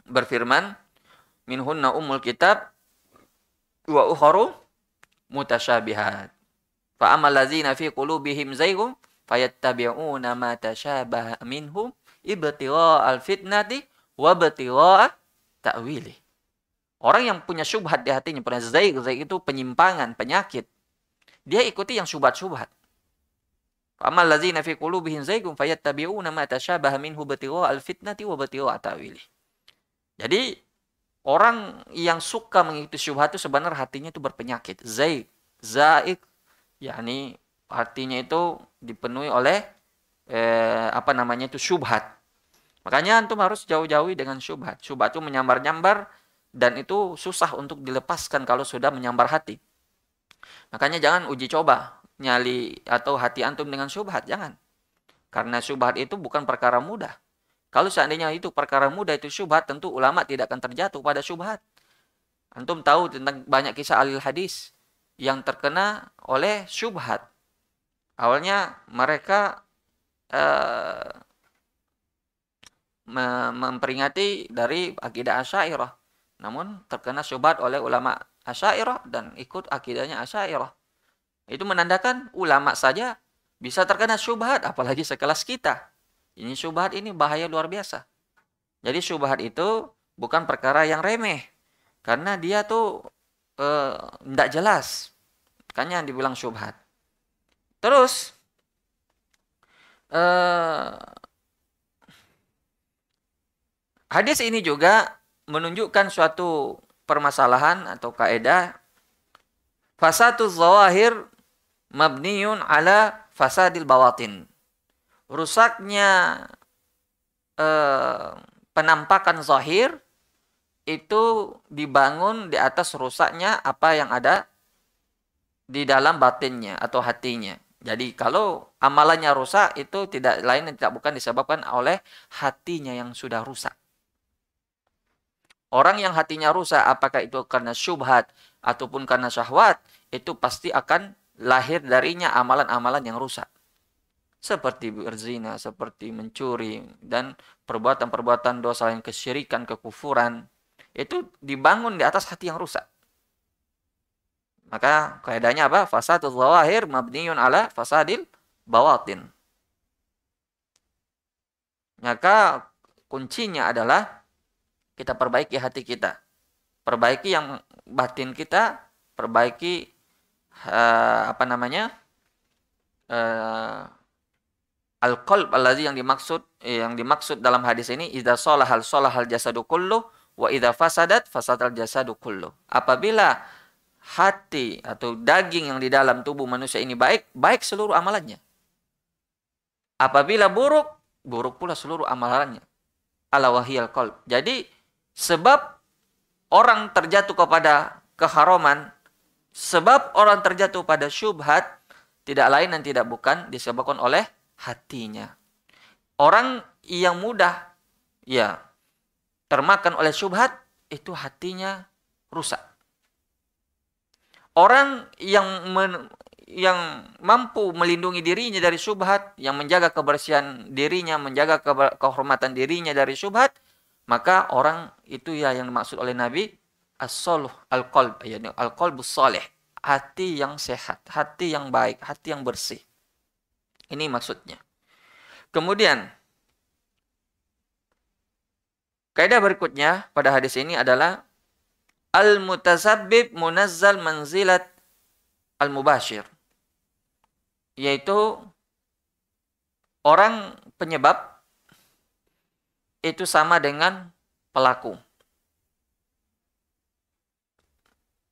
Speaker 1: berfirman, "Minhunna umul kitab wa ukharu mutasyabihat." Fa amal ladzina fi qulubihim zaygun fayattabi'una ma tashabaha minhum ibtila al fitnati wa ibtila ta'wili. Orang yang punya syubhat di hatinya, punya zaik, zaik itu penyimpangan, penyakit. Dia ikuti yang syubhat-syubhat. Amal lazina fi qulubihim zaikum fayattabi'una ma tashabaha minhu ibtila al fitnati wa ibtila ta'wili. Jadi orang yang suka mengikuti syubhat itu sebenarnya hatinya itu berpenyakit. Zaik, zaik yakni artinya itu dipenuhi oleh eh, apa namanya itu syubhat. Makanya antum harus jauh-jauhi dengan syubhat. Syubhat itu menyambar-nyambar dan itu susah untuk dilepaskan kalau sudah menyambar hati. Makanya jangan uji coba nyali atau hati antum dengan syubhat, jangan. Karena syubhat itu bukan perkara mudah. Kalau seandainya itu perkara mudah itu syubhat, tentu ulama tidak akan terjatuh pada syubhat. Antum tahu tentang banyak kisah alil hadis yang terkena oleh syubhat. Awalnya mereka eh, memperingati dari akidah Asyairah. Namun terkena syubhat oleh ulama Asyairah dan ikut akidahnya Asyairah. Itu menandakan ulama saja bisa terkena syubhat apalagi sekelas kita. Ini syubhat ini bahaya luar biasa. Jadi syubhat itu bukan perkara yang remeh karena dia tuh tidak eh, e, jelas. Makanya dibilang syubhat. Terus eh Hadis ini juga menunjukkan suatu permasalahan atau kaedah fasatu zawahir mabniun ala fasadil bawatin. Rusaknya eh, penampakan zahir itu dibangun di atas rusaknya apa yang ada di dalam batinnya atau hatinya. Jadi kalau amalannya rusak itu tidak lain dan tidak bukan disebabkan oleh hatinya yang sudah rusak. Orang yang hatinya rusak, apakah itu karena syubhat ataupun karena syahwat, itu pasti akan lahir darinya amalan-amalan yang rusak. Seperti berzina, seperti mencuri, dan perbuatan-perbuatan dosa yang kesyirikan, kekufuran. Itu dibangun di atas hati yang rusak. Maka kaidahnya apa? Fasadul zawahir mabniyun ala fasadil bawatin. Maka kuncinya adalah kita perbaiki hati kita. Perbaiki yang batin kita, perbaiki uh, apa namanya? Uh, eh, alkohol alazi yang dimaksud eh, yang dimaksud dalam hadis ini solah hal solah hal kullu wa ida fasadat fasad al kullu. Apabila hati atau daging yang di dalam tubuh manusia ini baik, baik seluruh amalannya. Apabila buruk, buruk pula seluruh amalannya. Ala wahiyal qalb. Jadi sebab orang terjatuh kepada keharuman, sebab orang terjatuh pada syubhat tidak lain dan tidak bukan disebabkan oleh hatinya. Orang yang mudah ya termakan oleh syubhat itu hatinya rusak. Orang yang men, yang mampu melindungi dirinya dari syubhat, yang menjaga kebersihan dirinya, menjaga kehormatan dirinya dari syubhat, maka orang itu ya yang dimaksud oleh Nabi as-salih al-qalb yakni al qalbu salih hati yang sehat hati yang baik hati yang bersih ini maksudnya kemudian kaidah berikutnya pada hadis ini adalah al-mutasabbib munazzal manzilat al-mubashir yaitu orang penyebab itu sama dengan pelaku.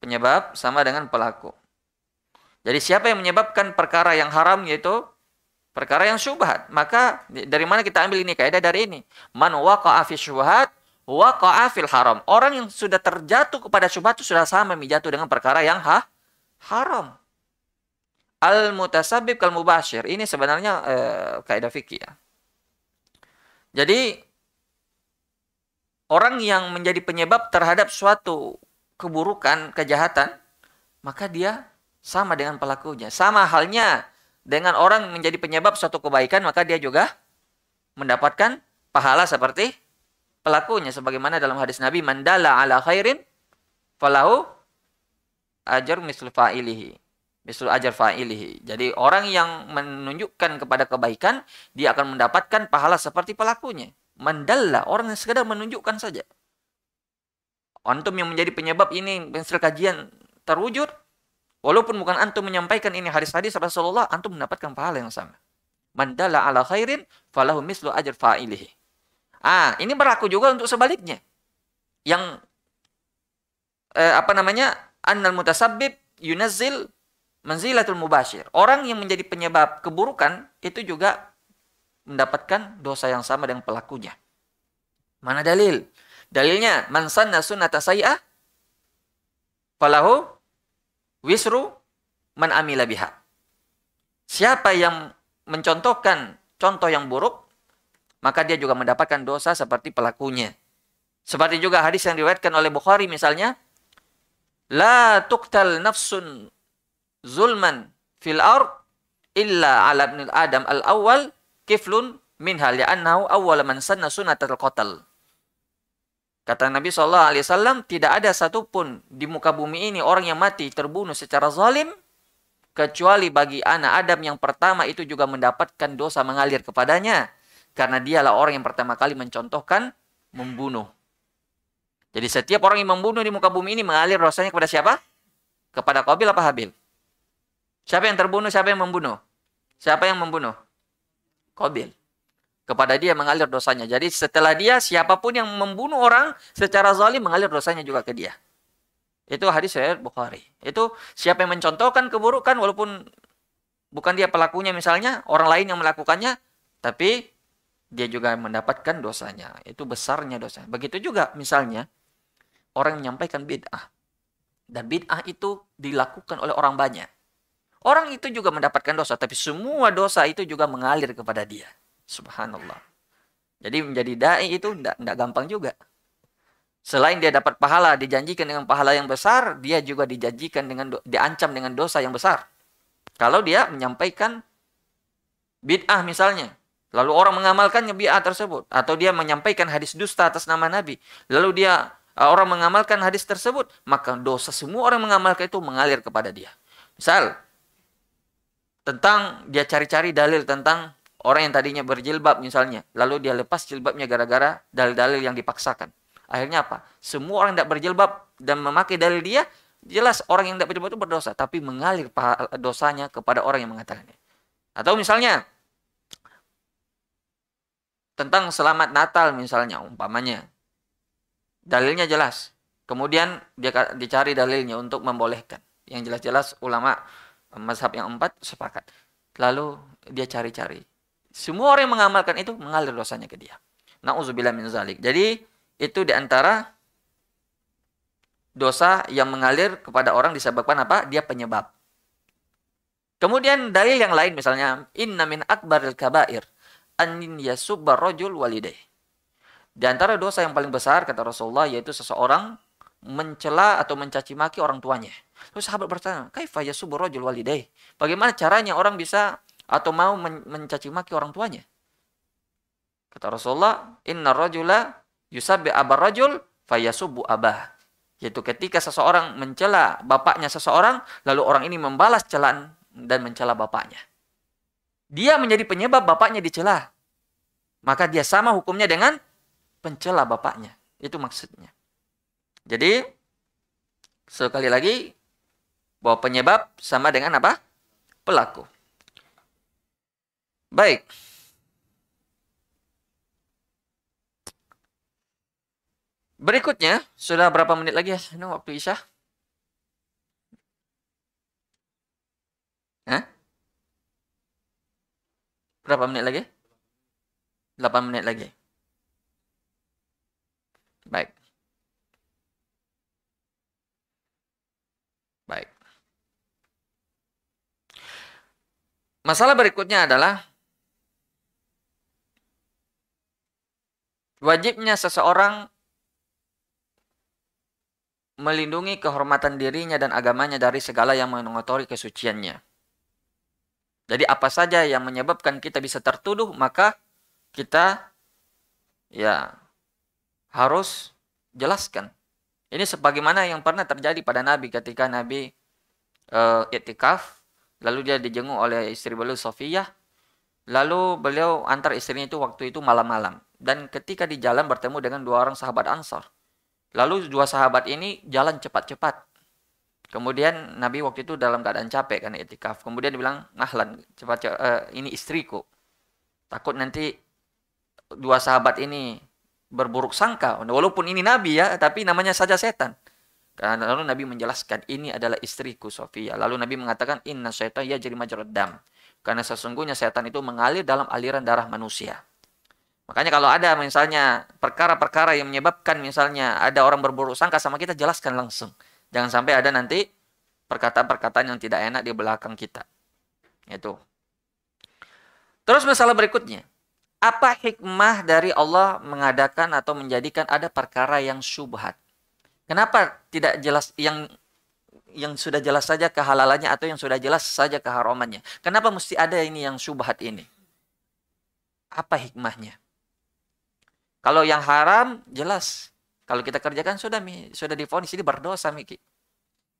Speaker 1: Penyebab sama dengan pelaku. Jadi siapa yang menyebabkan perkara yang haram yaitu perkara yang syubhat. Maka dari mana kita ambil ini? Kaidah dari ini. Man waqa'a fi syubhat waqa'a fil haram. Orang yang sudah terjatuh kepada syubhat itu sudah sama menjatuh dengan perkara yang ha haram. Al mutasabib kal mubashir. Ini sebenarnya eh, kaidah fikih ya. Jadi orang yang menjadi penyebab terhadap suatu keburukan, kejahatan, maka dia sama dengan pelakunya. Sama halnya dengan orang menjadi penyebab suatu kebaikan, maka dia juga mendapatkan pahala seperti pelakunya. Sebagaimana dalam hadis Nabi, mandala ala khairin falahu ajar mislu fa'ilihi. Mislu ajar fa'ilihi. Jadi orang yang menunjukkan kepada kebaikan, dia akan mendapatkan pahala seperti pelakunya. Mandalla, orang yang sekedar menunjukkan saja. Antum yang menjadi penyebab ini hasil kajian terwujud. Walaupun bukan antum menyampaikan ini hadis-hadis Rasulullah, antum mendapatkan pahala yang sama. Mandalla ala khairin falahu mislu ajr fa'ilihi. Ah, ini berlaku juga untuk sebaliknya. Yang eh, apa namanya? Annal mutasabbib yunazzil manzilatul mubashir. Orang yang menjadi penyebab keburukan itu juga mendapatkan dosa yang sama dengan pelakunya. Mana dalil? Dalilnya, man sanna sunnata sayyi'ah falahu wisru man amila biha. Siapa yang mencontohkan contoh yang buruk, maka dia juga mendapatkan dosa seperti pelakunya. Seperti juga hadis yang diriwayatkan oleh Bukhari misalnya, la tuqtal nafsun zulman fil ard illa ala ibn adam al-awwal kiflun min hal ya'annahu awwal man sanna sunnatul qatl. Kata Nabi Shallallahu Alaihi Wasallam, tidak ada satupun di muka bumi ini orang yang mati terbunuh secara zalim kecuali bagi anak Adam yang pertama itu juga mendapatkan dosa mengalir kepadanya karena dialah orang yang pertama kali mencontohkan membunuh. Jadi setiap orang yang membunuh di muka bumi ini mengalir dosanya kepada siapa? Kepada Qabil apa Habil? Siapa yang terbunuh? Siapa yang membunuh? Siapa yang membunuh? Qabil. Kepada dia mengalir dosanya. Jadi setelah dia siapapun yang membunuh orang secara zalim mengalir dosanya juga ke dia. Itu hadis riwayat Bukhari. Itu siapa yang mencontohkan keburukan walaupun bukan dia pelakunya misalnya, orang lain yang melakukannya, tapi dia juga mendapatkan dosanya. Itu besarnya dosa. Begitu juga misalnya orang menyampaikan bid'ah. Dan bid'ah itu dilakukan oleh orang banyak. Orang itu juga mendapatkan dosa, tapi semua dosa itu juga mengalir kepada dia. Subhanallah. Jadi menjadi dai itu tidak gampang juga. Selain dia dapat pahala, dijanjikan dengan pahala yang besar, dia juga dijanjikan dengan diancam dengan dosa yang besar. Kalau dia menyampaikan bid'ah misalnya, lalu orang mengamalkan bid'ah tersebut atau dia menyampaikan hadis dusta atas nama nabi, lalu dia eh, orang mengamalkan hadis tersebut, maka dosa semua orang mengamalkan itu mengalir kepada dia. Misal, tentang dia cari-cari dalil tentang orang yang tadinya berjilbab misalnya, lalu dia lepas jilbabnya gara-gara dalil-dalil yang dipaksakan. Akhirnya apa? Semua orang yang tidak berjilbab dan memakai dalil dia, jelas orang yang tidak berjilbab itu berdosa, tapi mengalir dosanya kepada orang yang mengatakannya. Atau misalnya tentang selamat Natal misalnya umpamanya. Dalilnya jelas. Kemudian dia dicari dalilnya untuk membolehkan. Yang jelas-jelas ulama mazhab yang empat sepakat. Lalu dia cari-cari. Semua orang yang mengamalkan itu mengalir dosanya ke dia. Nauzubillah min zalik. Jadi itu diantara dosa yang mengalir kepada orang disebabkan apa? Dia penyebab. Kemudian dalil yang lain misalnya inna min akbaril kabair anin yasubba rajul walidayh. Di antara dosa yang paling besar kata Rasulullah yaitu seseorang mencela atau mencaci maki orang tuanya. Terus sahabat bertanya, "Kaifa yasubu rajul walidai?" Bagaimana caranya orang bisa atau mau men mencaci maki orang tuanya? Kata Rasulullah, "Inna rajula yusabbi abar rajul fayasubu abah." Yaitu ketika seseorang mencela bapaknya seseorang, lalu orang ini membalas celaan dan mencela bapaknya. Dia menjadi penyebab bapaknya dicela. Maka dia sama hukumnya dengan pencela bapaknya. Itu maksudnya. Jadi, sekali lagi, bahwa penyebab sama dengan apa? Pelaku. Baik. Berikutnya, sudah berapa menit lagi ya? Ini waktu Isya. Hah? Berapa menit lagi? 8 menit lagi. Baik. Masalah berikutnya adalah wajibnya seseorang melindungi kehormatan dirinya dan agamanya dari segala yang mengotori kesuciannya. Jadi apa saja yang menyebabkan kita bisa tertuduh, maka kita ya harus jelaskan. Ini sebagaimana yang pernah terjadi pada Nabi ketika Nabi uh, itikaf Lalu dia dijenguk oleh istri beliau Sofia. Lalu beliau antar istrinya itu waktu itu malam-malam. Dan ketika di jalan bertemu dengan dua orang sahabat Ansor. Lalu dua sahabat ini jalan cepat-cepat. Kemudian Nabi waktu itu dalam keadaan capek karena etikaf. Kemudian dibilang, "Nahlan, cepat, cepat uh, eh, ini istriku. Takut nanti dua sahabat ini berburuk sangka. Walaupun ini Nabi ya, tapi namanya saja setan. Karena lalu Nabi menjelaskan ini adalah istriku Sofia. Lalu Nabi mengatakan inna syaitan ya jadi majradam. Karena sesungguhnya setan itu mengalir dalam aliran darah manusia. Makanya kalau ada misalnya perkara-perkara yang menyebabkan misalnya ada orang berburuk sangka sama kita jelaskan langsung. Jangan sampai ada nanti perkataan-perkataan yang tidak enak di belakang kita. Itu. Terus masalah berikutnya. Apa hikmah dari Allah mengadakan atau menjadikan ada perkara yang syubhat? Kenapa tidak jelas yang yang sudah jelas saja kehalalannya atau yang sudah jelas saja keharamannya? Kenapa mesti ada ini yang subhat ini? Apa hikmahnya? Kalau yang haram jelas, kalau kita kerjakan sudah mi, sudah difonis ini berdosa Miki.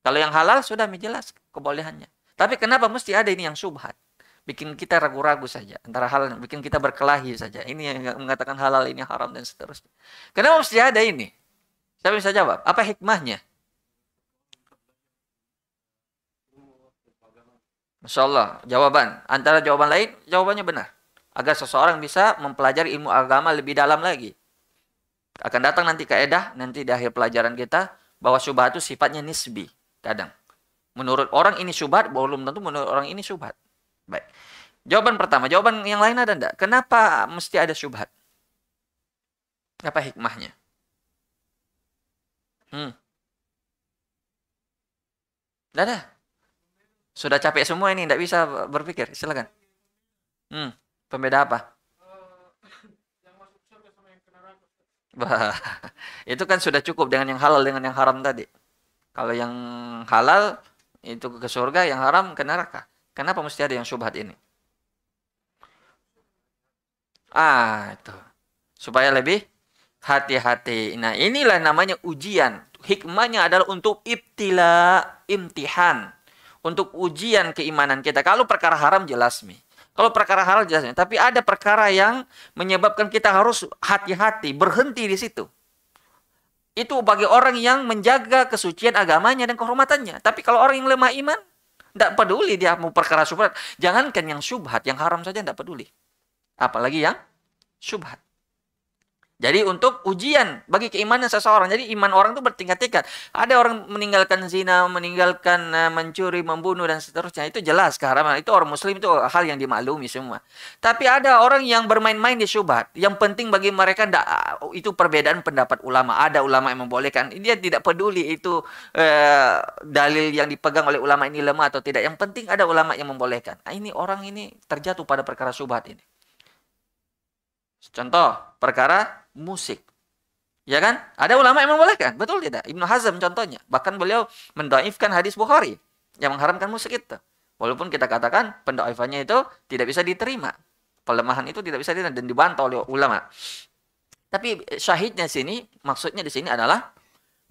Speaker 1: Kalau yang halal sudah mi jelas kebolehannya. Tapi kenapa mesti ada ini yang subhat? Bikin kita ragu-ragu saja antara halal, bikin kita berkelahi saja. Ini yang mengatakan halal, ini haram dan seterusnya. Kenapa mesti ada ini? Siapa bisa jawab? Apa hikmahnya? Masya Allah, jawaban. Antara jawaban lain, jawabannya benar. Agar seseorang bisa mempelajari ilmu agama lebih dalam lagi. Akan datang nanti kaedah, nanti di akhir pelajaran kita, bahwa syubhat itu sifatnya nisbi. Kadang. Menurut orang ini syubhat, belum tentu menurut orang ini syubhat. Baik. Jawaban pertama, jawaban yang lain ada enggak? Kenapa mesti ada syubhat? Apa hikmahnya? Hmm. dah. Sudah capek semua ini, tidak bisa berpikir. Silakan. Hmm. Pembeda apa? Bah, itu kan sudah cukup dengan yang halal dengan yang haram tadi. Kalau yang halal itu ke surga, yang haram ke neraka. Kenapa mesti ada yang syubhat ini? Ah, itu. Supaya lebih hati-hati. Nah, inilah namanya ujian. Hikmahnya adalah untuk ibtila, imtihan. Untuk ujian keimanan kita. Kalau perkara haram jelas mi. Kalau perkara haram jelas mi. Tapi ada perkara yang menyebabkan kita harus hati-hati, berhenti di situ. Itu bagi orang yang menjaga kesucian agamanya dan kehormatannya. Tapi kalau orang yang lemah iman, tidak peduli dia mau perkara subhat. Jangankan yang subhat, yang haram saja tidak peduli. Apalagi yang subhat. Jadi untuk ujian bagi keimanan seseorang. Jadi iman orang itu bertingkat-tingkat. Ada orang meninggalkan zina, meninggalkan eh, mencuri, membunuh dan seterusnya. Itu jelas keharaman. Itu orang muslim itu hal yang dimaklumi semua. Tapi ada orang yang bermain-main di syubhat. Yang penting bagi mereka eh, itu perbedaan pendapat ulama. Ada ulama yang membolehkan. Dia tidak peduli itu eh, dalil yang dipegang oleh ulama ini lemah atau tidak. Yang penting ada ulama yang membolehkan. Nah, ini orang ini terjatuh pada perkara syubhat ini. Contoh, perkara musik. Ya kan? Ada ulama yang membolehkan, betul tidak? Ibnu Hazm contohnya. Bahkan beliau mendoifkan hadis Bukhari yang mengharamkan musik itu. Walaupun kita katakan pendoifannya itu tidak bisa diterima. Pelemahan itu tidak bisa diterima dan dibantah oleh ulama. Tapi syahidnya sini, maksudnya di sini adalah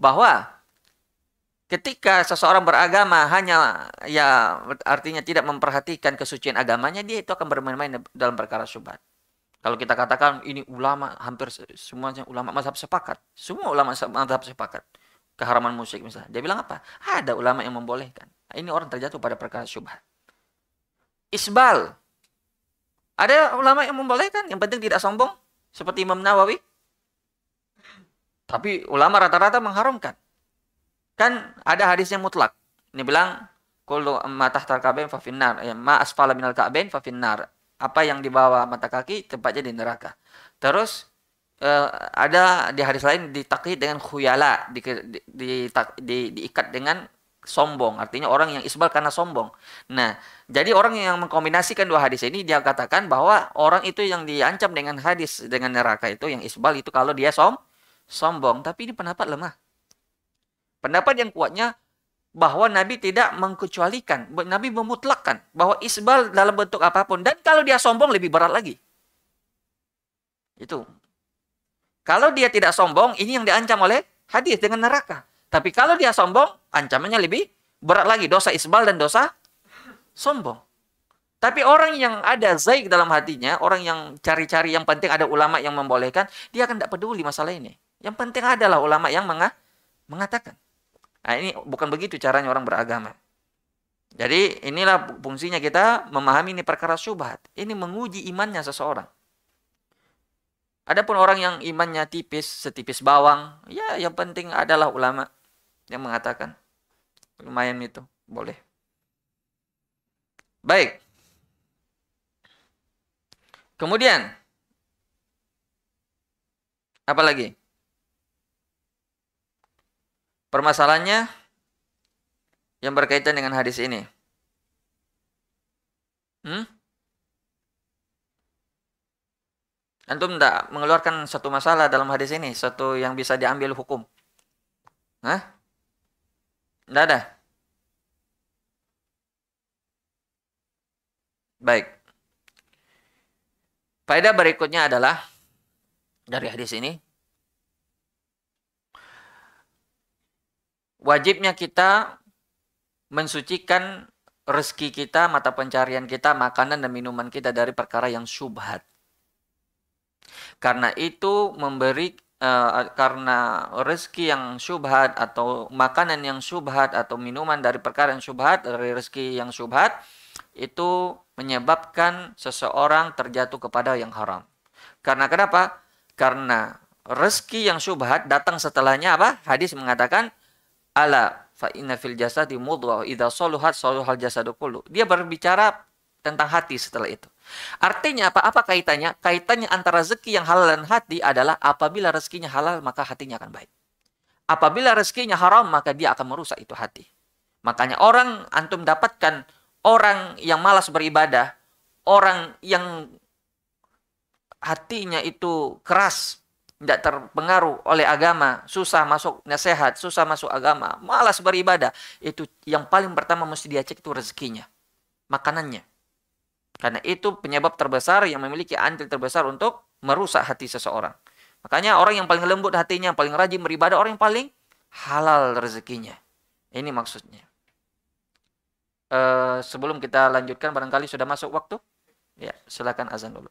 Speaker 1: bahwa ketika seseorang beragama hanya ya artinya tidak memperhatikan kesucian agamanya, dia itu akan bermain-main dalam perkara syubhat. Kalau kita katakan ini ulama hampir semuanya ulama mazhab sepakat, semua ulama mazhab sepakat keharaman musik misalnya. Dia bilang apa? Ada ulama yang membolehkan. Nah, ini orang terjatuh pada perkara syubhat. Isbal. Ada ulama yang membolehkan, yang penting tidak sombong seperti Imam Nawawi. Tapi ulama rata-rata mengharumkan. Kan ada hadis yang mutlak. Ini bilang kalau ma tahtal ka'bain fa finnar, ya ma asfala minal ka'bain fa finnar apa yang dibawa mata kaki tempatnya di neraka. Terus uh, ada di hadis lain ditakhi dengan khuyala, di, di, di, di, diikat dengan sombong. Artinya orang yang isbal karena sombong. Nah, jadi orang yang mengkombinasikan dua hadis ini dia katakan bahwa orang itu yang diancam dengan hadis dengan neraka itu yang isbal itu kalau dia som sombong. Tapi ini pendapat lemah. Pendapat yang kuatnya bahwa Nabi tidak mengkecualikan, Nabi memutlakkan bahwa isbal dalam bentuk apapun dan kalau dia sombong lebih berat lagi. Itu. Kalau dia tidak sombong, ini yang diancam oleh hadis dengan neraka. Tapi kalau dia sombong, ancamannya lebih berat lagi dosa isbal dan dosa sombong. Tapi orang yang ada zaik dalam hatinya, orang yang cari-cari yang penting ada ulama yang membolehkan, dia akan tidak peduli masalah ini. Yang penting adalah ulama yang mengatakan. Nah, ini bukan begitu caranya orang beragama. Jadi inilah fungsinya kita memahami ini perkara syubhat. Ini menguji imannya seseorang. Adapun orang yang imannya tipis, setipis bawang, ya yang penting adalah ulama yang mengatakan lumayan itu, boleh. Baik. Kemudian apa lagi? Permasalahannya yang berkaitan dengan hadis ini. Hmm? Antum tidak mengeluarkan satu masalah dalam hadis ini, satu yang bisa diambil hukum. Hah? Tidak ada. Baik. Faedah berikutnya adalah dari hadis ini wajibnya kita mensucikan rezeki kita, mata pencarian kita, makanan dan minuman kita dari perkara yang syubhat. Karena itu memberi uh, karena rezeki yang syubhat atau makanan yang syubhat atau minuman dari perkara yang syubhat, dari rezeki yang syubhat itu menyebabkan seseorang terjatuh kepada yang haram. Karena kenapa? Karena rezeki yang syubhat datang setelahnya apa? Hadis mengatakan Ala fa inna fil jasadi mudghah idza saluhat saluhal jasadu kullu. Dia berbicara tentang hati setelah itu. Artinya apa? Apa kaitannya? Kaitannya antara rezeki yang halal dan hati adalah apabila rezekinya halal maka hatinya akan baik. Apabila rezekinya haram maka dia akan merusak itu hati. Makanya orang antum dapatkan orang yang malas beribadah, orang yang hatinya itu keras tidak terpengaruh oleh agama, susah masuk nasihat, susah masuk agama, malas beribadah, itu yang paling pertama mesti dia cek itu rezekinya, makanannya. Karena itu penyebab terbesar yang memiliki andil terbesar untuk merusak hati seseorang. Makanya orang yang paling lembut hatinya, yang paling rajin beribadah, orang yang paling halal rezekinya. Ini maksudnya. Uh, sebelum kita lanjutkan, barangkali sudah masuk waktu. Ya, silakan azan dulu.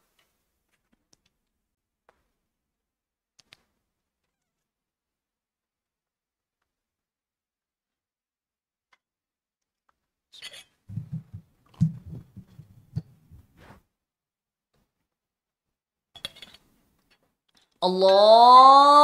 Speaker 3: Allah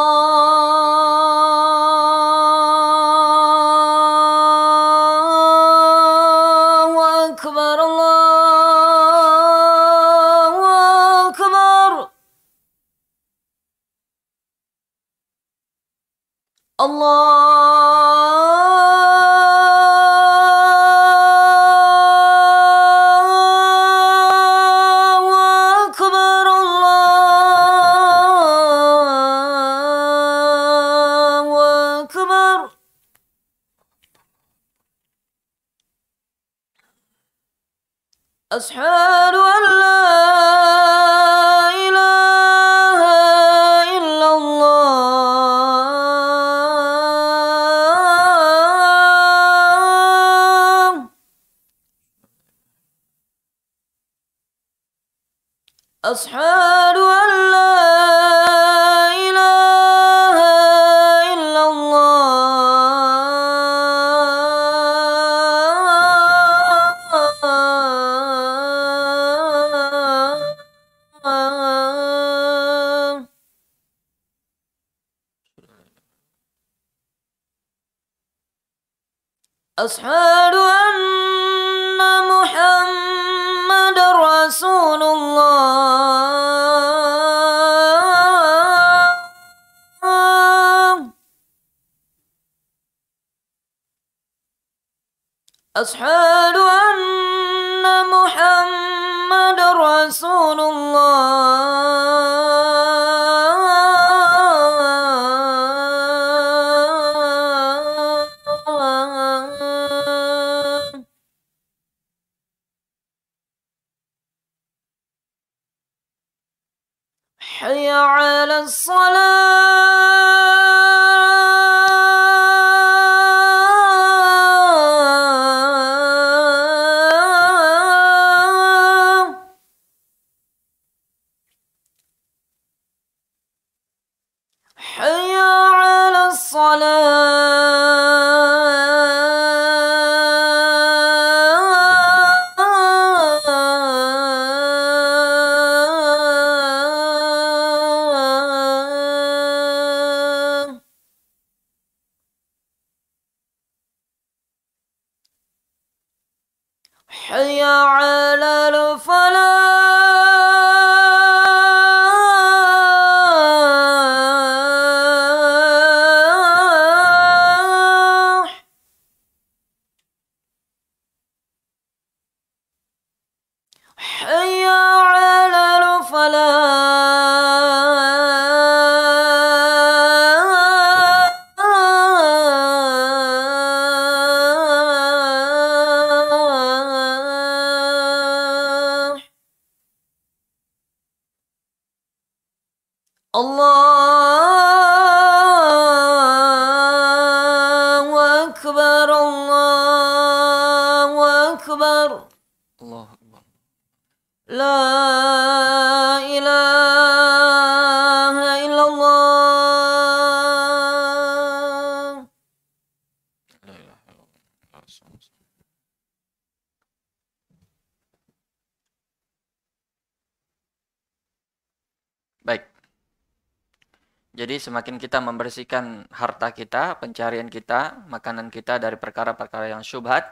Speaker 1: semakin kita membersihkan harta kita, pencarian kita, makanan kita dari perkara-perkara yang syubhat,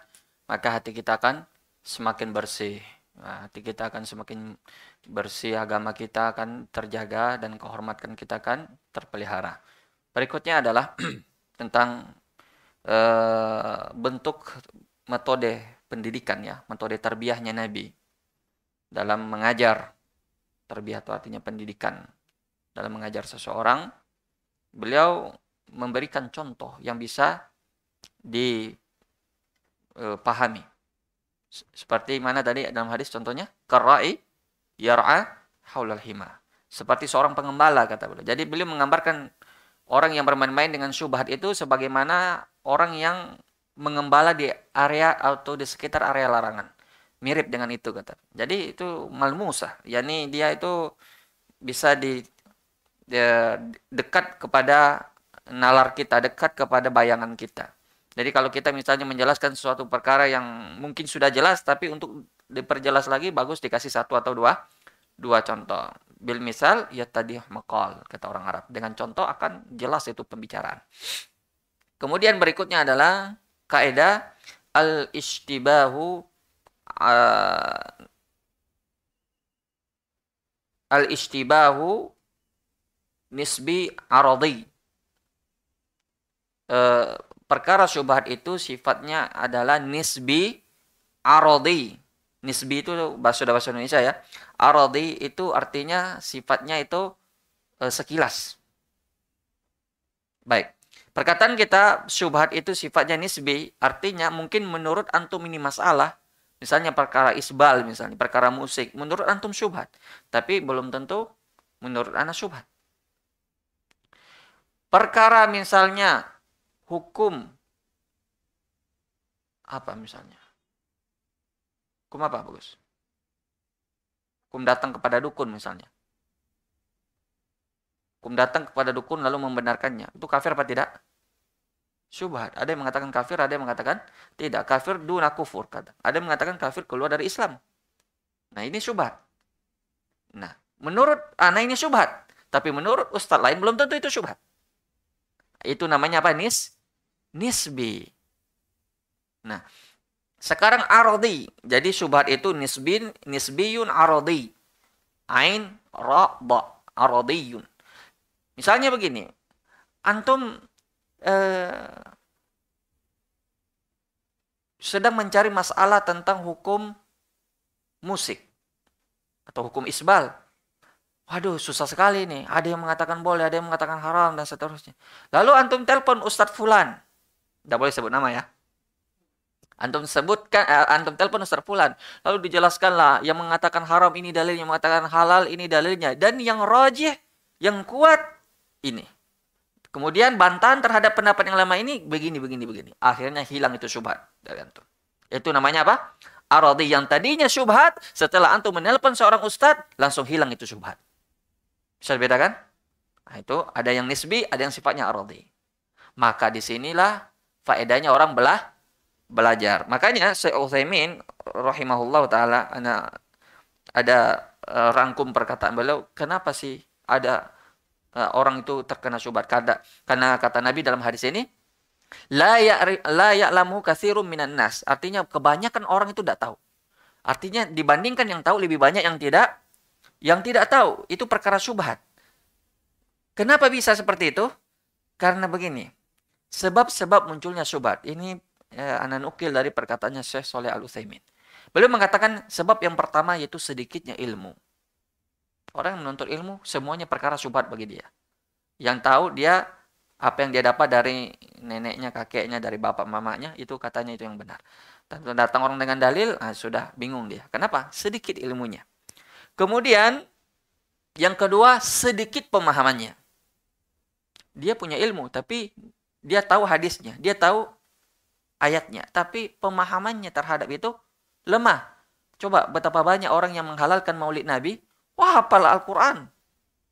Speaker 1: maka hati kita akan semakin bersih. Nah, hati kita akan semakin bersih, agama kita akan terjaga dan kehormatan kita akan terpelihara. Berikutnya adalah tentang e, bentuk metode pendidikan ya, metode terbiahnya Nabi dalam mengajar. Terbiah itu artinya pendidikan dalam mengajar seseorang beliau memberikan contoh yang bisa dipahami. Eh, seperti mana tadi dalam hadis contohnya? kerai yar'a haulal hima. Seperti seorang pengembala kata beliau. Jadi beliau menggambarkan orang yang bermain-main dengan syubhat itu sebagaimana orang yang mengembala di area atau di sekitar area larangan. Mirip dengan itu kata. Jadi itu malmusah, yani dia itu bisa di de ya, dekat kepada nalar kita, dekat kepada bayangan kita. Jadi kalau kita misalnya menjelaskan suatu perkara yang mungkin sudah jelas, tapi untuk diperjelas lagi bagus dikasih satu atau dua dua contoh. Bil misal ya tadi makal kata orang Arab. Dengan contoh akan jelas itu pembicaraan. Kemudian berikutnya adalah kaidah al istibahu uh, al istibahu nisbi aradi. E, perkara syubhat itu sifatnya adalah nisbi aradi. Nisbi itu bahasa sudah bahasa Indonesia ya. Aradi itu artinya sifatnya itu e, sekilas. Baik. Perkataan kita syubhat itu sifatnya nisbi, artinya mungkin menurut antum ini masalah, misalnya perkara isbal misalnya, perkara musik, menurut antum syubhat, tapi belum tentu menurut anak syubhat. Perkara misalnya hukum apa misalnya? Hukum apa bagus? Hukum datang kepada dukun misalnya. Hukum datang kepada dukun lalu membenarkannya. Itu kafir apa tidak? Syubhat. Ada yang mengatakan kafir, ada yang mengatakan tidak. Kafir duna kufur. Kata. Ada yang mengatakan kafir keluar dari Islam. Nah ini syubhat. Nah, menurut Ana ah, ini syubhat. Tapi menurut ustadz lain belum tentu itu syubhat. Itu namanya apa? Nis? Nisbi. Nah, sekarang ardi. Jadi subhat itu nisbin, nisbiun ardi. Ain ra ba Misalnya begini. Antum eh, sedang mencari masalah tentang hukum musik atau hukum isbal Waduh, susah sekali nih. Ada yang mengatakan boleh, ada yang mengatakan haram, dan seterusnya. Lalu antum telepon Ustadz Fulan. Tidak boleh sebut nama ya. Antum sebutkan, eh, antum telepon Ustadz Fulan. Lalu dijelaskanlah yang mengatakan haram ini dalilnya, yang mengatakan halal ini dalilnya. Dan yang rojih, yang kuat ini. Kemudian bantahan terhadap pendapat yang lama ini begini, begini, begini. Akhirnya hilang itu syubhat dari antum. Itu namanya apa? Aradi yang tadinya syubhat, setelah antum menelpon seorang ustadz, langsung hilang itu syubhat. Bisa dibedakan? Nah, itu ada yang nisbi, ada yang sifatnya arodi. Maka disinilah faedahnya orang belah belajar. Makanya Syekh Utsaimin rahimahullah taala ada e, rangkum perkataan beliau, kenapa sih ada e, orang itu terkena syubhat? Karena, karena kata Nabi dalam hadis ini, La ya'lamu kathirum minan nas. Artinya kebanyakan orang itu tidak tahu. Artinya dibandingkan yang tahu lebih banyak yang tidak yang tidak tahu itu perkara subhat. Kenapa bisa seperti itu? Karena begini, sebab-sebab munculnya subhat. Ini eh, anan ukil dari perkataannya Syekh Soleh Al Utsaimin. Beliau mengatakan sebab yang pertama yaitu sedikitnya ilmu. Orang yang menuntut ilmu semuanya perkara subhat bagi dia. Yang tahu dia apa yang dia dapat dari neneknya, kakeknya, dari bapak mamanya itu katanya itu yang benar. Dan datang orang dengan dalil, nah sudah bingung dia. Kenapa? Sedikit ilmunya. Kemudian yang kedua sedikit pemahamannya. Dia punya ilmu tapi dia tahu hadisnya, dia tahu ayatnya, tapi pemahamannya terhadap itu lemah. Coba betapa banyak orang yang menghalalkan Maulid Nabi, wah hafal Al-Qur'an,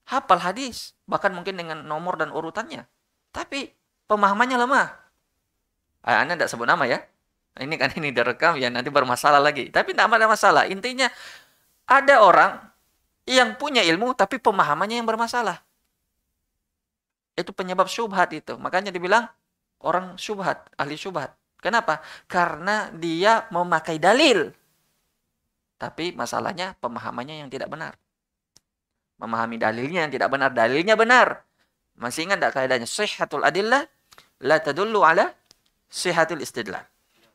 Speaker 1: hafal hadis, bahkan mungkin dengan nomor dan urutannya. Tapi pemahamannya lemah. Ah, Anda tidak sebut nama ya. Ini kan ini direkam ya nanti bermasalah lagi. Tapi tidak ada masalah. Intinya ada orang yang punya ilmu tapi pemahamannya yang bermasalah. Itu penyebab syubhat itu. Makanya dibilang orang syubhat, ahli syubhat. Kenapa? Karena dia memakai dalil. Tapi masalahnya pemahamannya yang tidak benar. Memahami dalilnya yang tidak benar. Dalilnya benar. Masih ingat tak kaidahnya? Sihatul adillah la tadullu ala sihatul istidlal.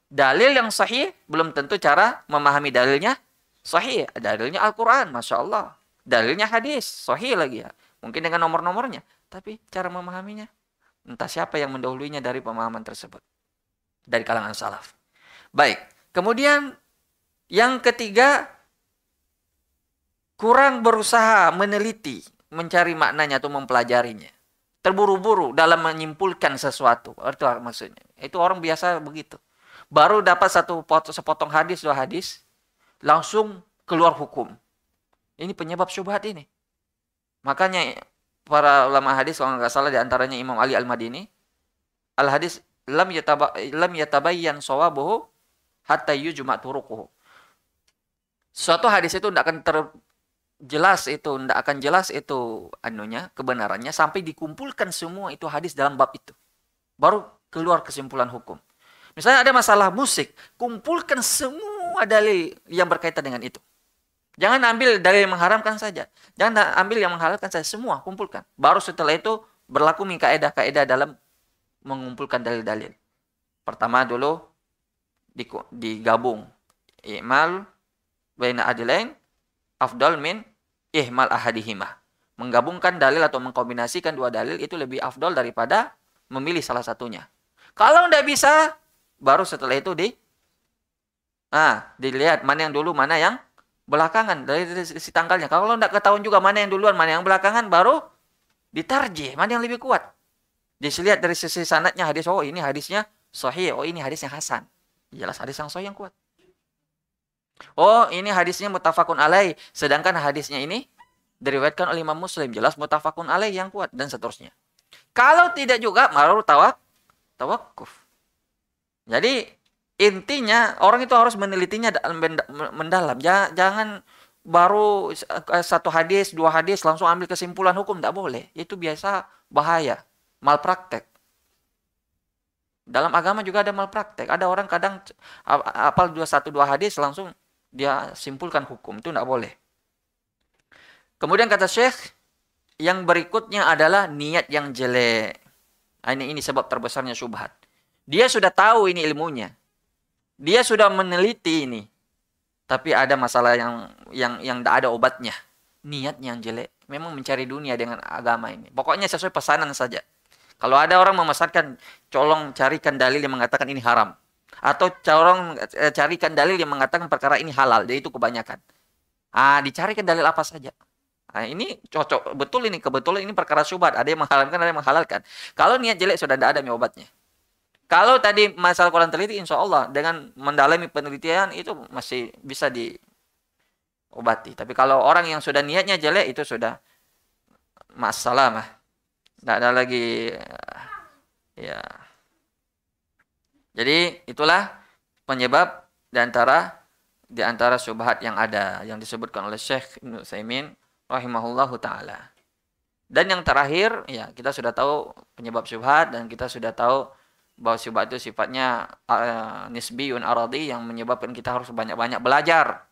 Speaker 1: Dalil yang sahih belum tentu cara memahami dalilnya Sahih, dalilnya Al-Quran, Masya Allah. Dalilnya hadis, sahih lagi ya. Mungkin dengan nomor-nomornya. Tapi cara memahaminya, entah siapa yang mendahulunya dari pemahaman tersebut. Dari kalangan salaf. Baik, kemudian yang ketiga, kurang berusaha meneliti, mencari maknanya atau mempelajarinya. Terburu-buru dalam menyimpulkan sesuatu. Itu maksudnya. Itu orang biasa begitu. Baru dapat satu potong, sepotong hadis, dua hadis, langsung keluar hukum. Ini penyebab syubhat ini. Makanya para ulama hadis kalau nggak salah diantaranya Imam Ali Al Madini, al hadis lam yataba lam yatabayyan sawabuhu hatta yujma turuquhu. Suatu hadis itu tidak akan terjelas itu, tidak akan jelas itu anunya kebenarannya sampai dikumpulkan semua itu hadis dalam bab itu. Baru keluar kesimpulan hukum. Misalnya ada masalah musik, kumpulkan semua semua dalil yang berkaitan dengan itu. Jangan ambil dalil yang mengharamkan saja. Jangan ambil yang menghalalkan saja. Semua kumpulkan. Baru setelah itu berlaku kaedah-kaedah dalam mengumpulkan dalil-dalil. Pertama dulu digabung i'mal baina adilain afdal min ihmal ahadihima. Menggabungkan dalil atau mengkombinasikan dua dalil itu lebih afdol daripada memilih salah satunya. Kalau tidak bisa, baru setelah itu di Ah, dilihat mana yang dulu, mana yang belakangan dari, si tanggalnya. Kalau tidak ketahuan juga mana yang duluan, mana yang belakangan, baru ditarji mana yang lebih kuat. Dilihat dari sisi sanatnya hadis, oh ini hadisnya sahih, oh ini hadisnya hasan. Jelas hadis yang sahih yang kuat. Oh, ini hadisnya mutafakun alai, sedangkan hadisnya ini diriwayatkan oleh Imam Muslim. Jelas mutafakun alai yang kuat dan seterusnya. Kalau tidak juga baru tawak tawakuf. Jadi intinya orang itu harus menelitinya mendalam jangan baru eh, satu hadis dua hadis langsung ambil kesimpulan hukum tidak boleh itu biasa bahaya malpraktek dalam agama juga ada malpraktek ada orang kadang apal dua satu dua hadis langsung dia simpulkan hukum itu tidak boleh kemudian kata syekh yang berikutnya adalah niat yang jelek nah, ini ini sebab terbesarnya subhat dia sudah tahu ini ilmunya dia sudah meneliti ini tapi ada masalah yang yang yang tidak ada obatnya niatnya yang jelek memang mencari dunia dengan agama ini pokoknya sesuai pesanan saja kalau ada orang memasarkan colong carikan dalil yang mengatakan ini haram atau colong eh, carikan dalil yang mengatakan perkara ini halal jadi itu kebanyakan ah dicarikan dalil apa saja Nah, ini cocok betul ini kebetulan ini perkara subat ada yang menghalalkan ada yang menghalalkan kalau niat jelek sudah tidak ada obatnya kalau tadi masalah kurang teliti, insya Allah dengan mendalami penelitian itu masih bisa diobati. Tapi kalau orang yang sudah niatnya jelek itu sudah masalah mah. Tidak ada lagi eh, ya. Jadi itulah penyebab diantara diantara subhat yang ada yang disebutkan oleh Syekh Ibnu Saimin rahimahullahu taala. Dan yang terakhir ya kita sudah tahu penyebab subhat dan kita sudah tahu bahwa syubhat itu sifatnya uh, eh, nisbiun aradi yang menyebabkan kita harus banyak-banyak belajar.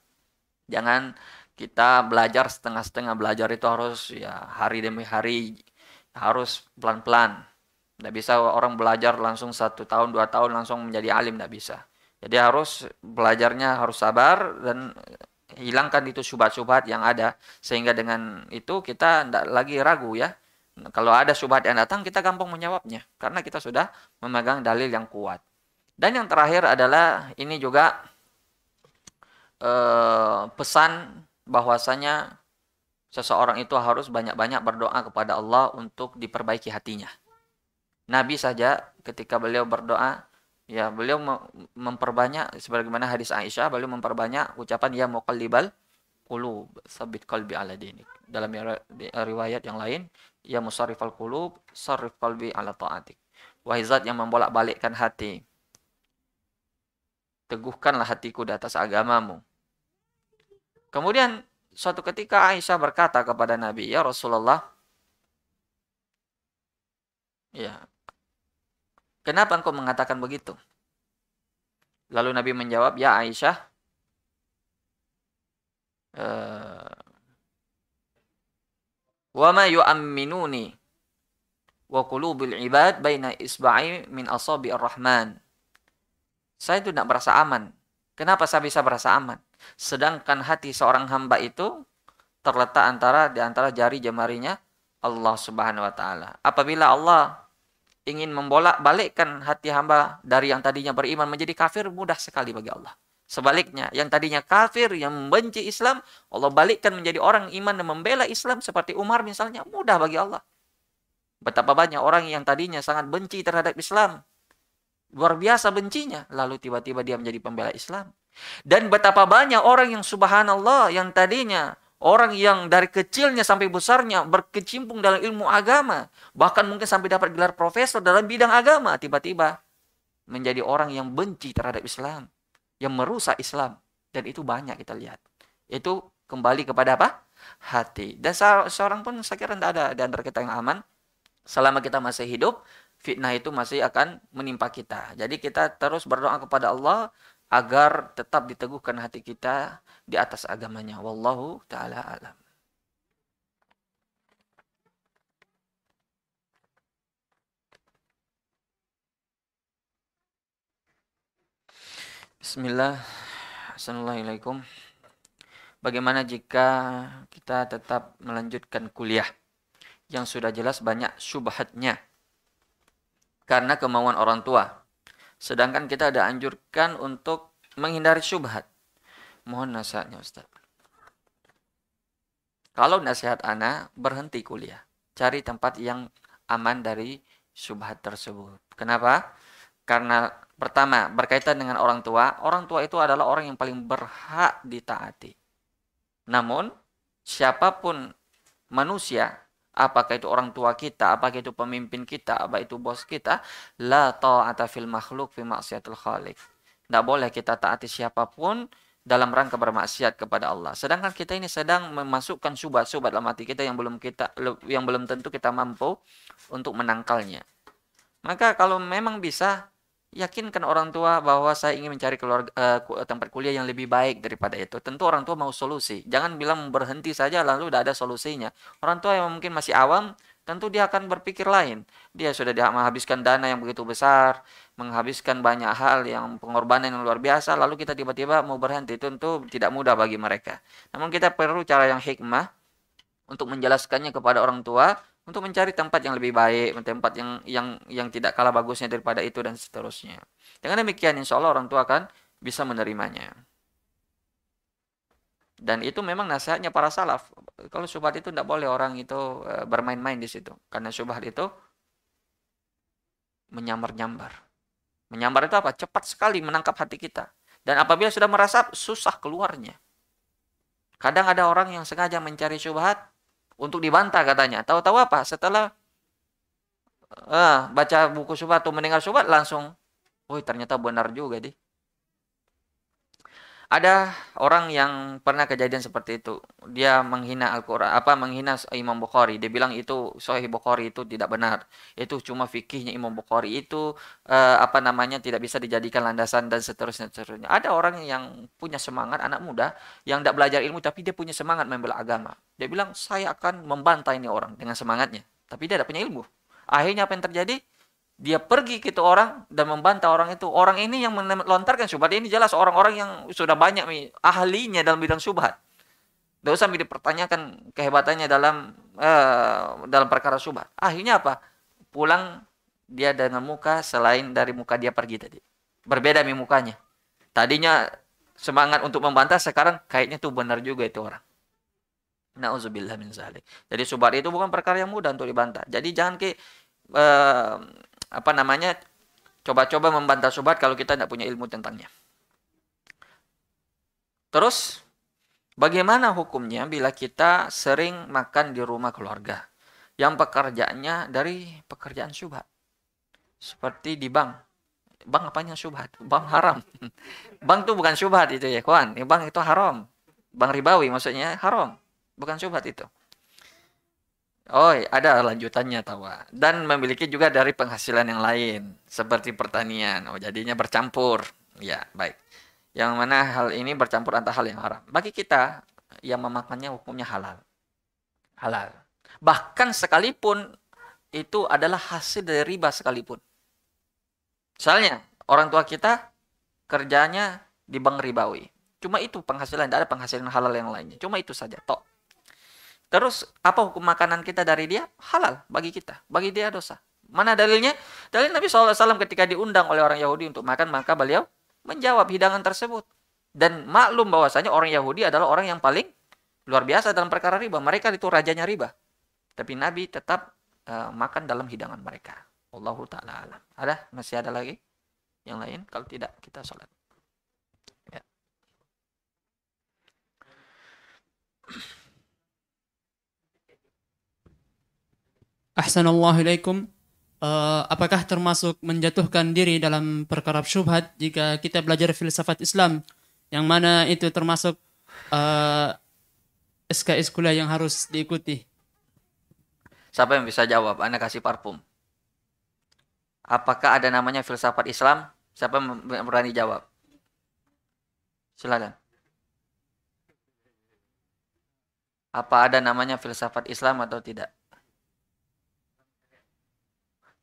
Speaker 1: Jangan kita belajar setengah-setengah belajar itu harus ya hari demi hari harus pelan-pelan. Tidak bisa orang belajar langsung satu tahun dua tahun langsung menjadi alim tidak bisa. Jadi harus belajarnya harus sabar dan hilangkan itu syubhat-syubhat yang ada sehingga dengan itu kita tidak lagi ragu ya kalau ada syubhat yang datang kita gampang menjawabnya karena kita sudah memegang dalil yang kuat. Dan yang terakhir adalah ini juga eh, pesan bahwasanya seseorang itu harus banyak-banyak berdoa kepada Allah untuk diperbaiki hatinya. Nabi saja ketika beliau berdoa ya beliau memperbanyak sebagaimana hadis Aisyah beliau memperbanyak ucapan ya muqallibal qulub sabit qalbi ala dinik. Dalam riwayat yang lain ya musarrif al-qulub, sarif qalbi ala ta'atik. Wahai zat yang membolak-balikkan hati. Teguhkanlah hatiku di atas agamamu. Kemudian suatu ketika Aisyah berkata kepada Nabi, "Ya Rasulullah, ya. Kenapa engkau mengatakan begitu?" Lalu Nabi menjawab, "Ya Aisyah, eh, wa yu'amminuni wa qulubil ibad baina isba'i min asabi ar-rahman. Saya itu tidak merasa aman. Kenapa saya bisa merasa aman? Sedangkan hati seorang hamba itu terletak antara di antara jari jemarinya Allah Subhanahu wa taala. Apabila Allah ingin membolak-balikkan hati hamba dari yang tadinya beriman menjadi kafir mudah sekali bagi Allah. Sebaliknya, yang tadinya kafir, yang membenci Islam, Allah balikkan menjadi orang iman dan membela Islam seperti Umar misalnya, mudah bagi Allah. Betapa banyak orang yang tadinya sangat benci terhadap Islam, luar biasa bencinya, lalu tiba-tiba dia menjadi pembela Islam. Dan betapa banyak orang yang subhanallah, yang tadinya orang yang dari kecilnya sampai besarnya berkecimpung dalam ilmu agama, bahkan mungkin sampai dapat gelar profesor dalam bidang agama, tiba-tiba menjadi orang yang benci terhadap Islam yang merusak Islam dan itu banyak kita lihat. Itu kembali kepada apa? Hati. Dan seorang pun saya kira tidak ada di antara kita yang aman selama kita masih hidup fitnah itu masih akan menimpa kita. Jadi kita terus berdoa kepada Allah agar tetap diteguhkan hati kita di atas agamanya. Wallahu taala alam. Bismillah. Assalamualaikum. Bagaimana jika kita tetap melanjutkan kuliah yang sudah jelas banyak syubhatnya karena kemauan orang tua. Sedangkan kita ada anjurkan untuk menghindari syubhat. Mohon nasihatnya Ustaz. Kalau nasihat anak, berhenti kuliah. Cari tempat yang aman dari syubhat tersebut. Kenapa? Karena Pertama, berkaitan dengan orang tua, orang tua itu adalah orang yang paling berhak ditaati. Namun, siapapun manusia, apakah itu orang tua kita, apakah itu pemimpin kita, apakah itu bos kita, la ta'ata fil makhluk fi maksiatul khaliq. Tidak boleh kita taati siapapun dalam rangka bermaksiat kepada Allah. Sedangkan kita ini sedang memasukkan subat-subat dalam hati kita yang belum kita yang belum tentu kita mampu untuk menangkalnya. Maka kalau memang bisa yakinkan orang tua bahwa saya ingin mencari keluarga, uh, tempat kuliah yang lebih baik daripada itu. Tentu orang tua mau solusi. Jangan bilang berhenti saja lalu tidak ada solusinya. Orang tua yang mungkin masih awam, tentu dia akan berpikir lain. Dia sudah menghabiskan dana yang begitu besar, menghabiskan banyak hal yang pengorbanan yang luar biasa, lalu kita tiba-tiba mau berhenti. Tentu tidak mudah bagi mereka. Namun kita perlu cara yang hikmah untuk menjelaskannya kepada orang tua untuk mencari tempat yang lebih baik, tempat yang yang yang tidak kalah bagusnya daripada itu dan seterusnya. Dengan demikian insya Allah orang tua akan bisa menerimanya. Dan itu memang nasihatnya para salaf. Kalau syubhat itu tidak boleh orang itu e, bermain-main di situ. Karena syubhat itu menyambar-nyambar. Menyambar itu apa? Cepat sekali menangkap hati kita. Dan apabila sudah merasa susah keluarnya. Kadang ada orang yang sengaja mencari syubhat untuk dibantah katanya. Tahu-tahu apa? Setelah uh, baca buku sobat atau mendengar sobat, langsung, woi ternyata benar juga deh. Ada orang yang pernah kejadian seperti itu. Dia menghina Al-Qur'an, apa menghina Imam Bukhari. Dia bilang itu Sahih Bukhari itu tidak benar. Itu cuma fikihnya Imam Bukhari itu eh, apa namanya tidak bisa dijadikan landasan dan seterusnya seterusnya. Ada orang yang punya semangat anak muda yang tidak belajar ilmu tapi dia punya semangat membela agama. Dia bilang saya akan membantai ini orang dengan semangatnya, tapi dia tidak punya ilmu. Akhirnya apa yang terjadi? dia pergi ke itu orang dan membantah orang itu. Orang ini yang melontarkan syubhat ini jelas orang-orang yang sudah banyak ahlinya dalam bidang syubhat. Tidak usah dipertanyakan kehebatannya dalam uh, dalam perkara syubhat. Akhirnya apa? Pulang dia dengan muka selain dari muka dia pergi tadi. Berbeda mi mukanya. Tadinya semangat untuk membantah, sekarang kayaknya tuh benar juga itu orang. Nauzubillah min zalik. Jadi subhat itu bukan perkara yang mudah untuk dibantah. Jadi jangan ke uh, apa namanya coba-coba membantah sobat kalau kita tidak punya ilmu tentangnya. Terus bagaimana hukumnya bila kita sering makan di rumah keluarga yang pekerjaannya dari pekerjaan sobat Seperti di bank. Bank apanya subhat? Bank haram. bank itu bukan subhat itu ya, kawan. Bank itu haram. Bank ribawi maksudnya haram. Bukan subhat itu. Oh, ada lanjutannya tawa. Dan memiliki juga dari penghasilan yang lain seperti pertanian. Oh, jadinya bercampur. Ya, baik. Yang mana hal ini bercampur antara hal yang haram. Bagi kita yang memakannya hukumnya halal. Halal. Bahkan sekalipun itu adalah hasil dari riba sekalipun. Misalnya, orang tua kita kerjanya di bank ribawi. Cuma itu penghasilan, tidak ada penghasilan halal yang lainnya. Cuma itu saja, tok Terus apa hukum makanan kita dari dia? Halal bagi kita, bagi dia dosa. Mana dalilnya? Dalil Nabi SAW ketika diundang oleh orang Yahudi untuk makan, maka beliau menjawab hidangan tersebut. Dan maklum bahwasanya orang Yahudi adalah orang yang paling luar biasa dalam perkara riba. Mereka itu rajanya riba. Tapi Nabi tetap uh, makan dalam hidangan mereka. Allahu taala alam. Ada masih ada lagi yang lain? Kalau tidak kita sholat. Ya.
Speaker 2: Ahsanallahu alaikum Uh, eh, apakah termasuk menjatuhkan diri dalam perkara syubhat jika kita belajar filsafat Islam yang mana itu termasuk uh, SKS kuliah yang harus diikuti?
Speaker 1: Siapa yang bisa jawab? Anda kasih parfum. Apakah ada namanya filsafat Islam? Siapa yang berani jawab? Silakan. Apa ada namanya filsafat Islam atau tidak?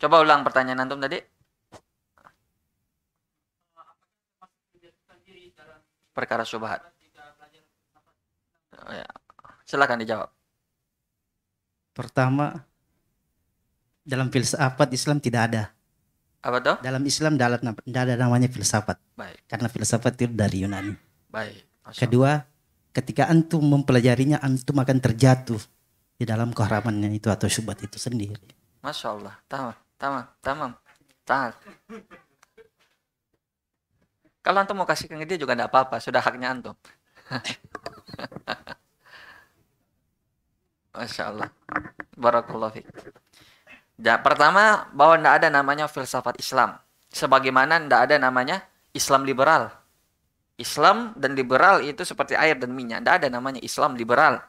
Speaker 1: Coba ulang pertanyaan antum tadi. Perkara subhat. Oh, ya. Silakan dijawab.
Speaker 2: Pertama, dalam filsafat Islam tidak ada.
Speaker 1: Apa tuh? Dalam Islam tidak ada namanya filsafat. Baik. Karena filsafat itu dari Yunani. Baik. Asal. Kedua, ketika antum mempelajarinya, antum akan terjatuh di dalam keharamannya itu atau
Speaker 2: syubhat itu sendiri.
Speaker 1: Masya Allah. Tahu. Tamam, tamam. Tahan. Kalau antum mau kasih ke dia juga tidak apa-apa, sudah haknya antum. Masya Allah. Barakallahu fiqh. Ya, pertama, bahwa tidak ada namanya filsafat Islam. Sebagaimana tidak ada namanya Islam liberal. Islam dan liberal itu seperti air dan minyak. Tidak ada namanya Islam liberal.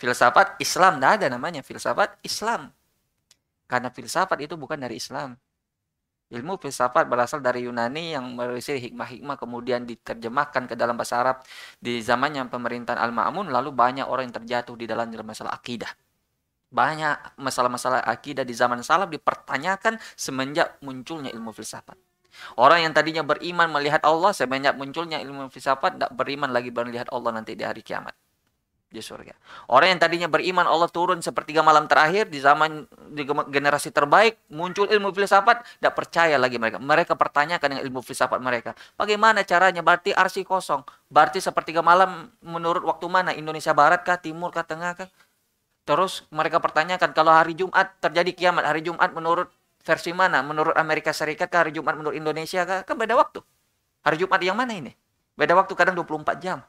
Speaker 1: Filsafat Islam, tidak ada namanya filsafat Islam. Karena filsafat itu bukan dari Islam. Ilmu filsafat berasal dari Yunani yang berisi hikmah-hikmah kemudian diterjemahkan ke dalam bahasa Arab di zaman yang pemerintahan Al-Ma'mun lalu banyak orang yang terjatuh di dalam masalah akidah. Banyak masalah-masalah akidah di zaman salaf dipertanyakan semenjak munculnya ilmu filsafat. Orang yang tadinya beriman melihat Allah semenjak munculnya ilmu filsafat tidak beriman lagi melihat Allah nanti di hari kiamat di surga. Orang yang tadinya beriman Allah turun sepertiga malam terakhir di zaman di generasi terbaik muncul ilmu filsafat tidak percaya lagi mereka. Mereka pertanyakan dengan ilmu filsafat mereka. Bagaimana caranya? Berarti arsi kosong. Berarti sepertiga malam menurut waktu mana? Indonesia Barat kah? Timur kah? Tengah kah? Terus mereka pertanyakan kalau hari Jumat terjadi kiamat hari Jumat menurut versi mana? Menurut Amerika Serikat kah? Hari Jumat menurut Indonesia kah? Kan beda waktu. Hari Jumat yang mana ini? Beda waktu kadang 24 jam.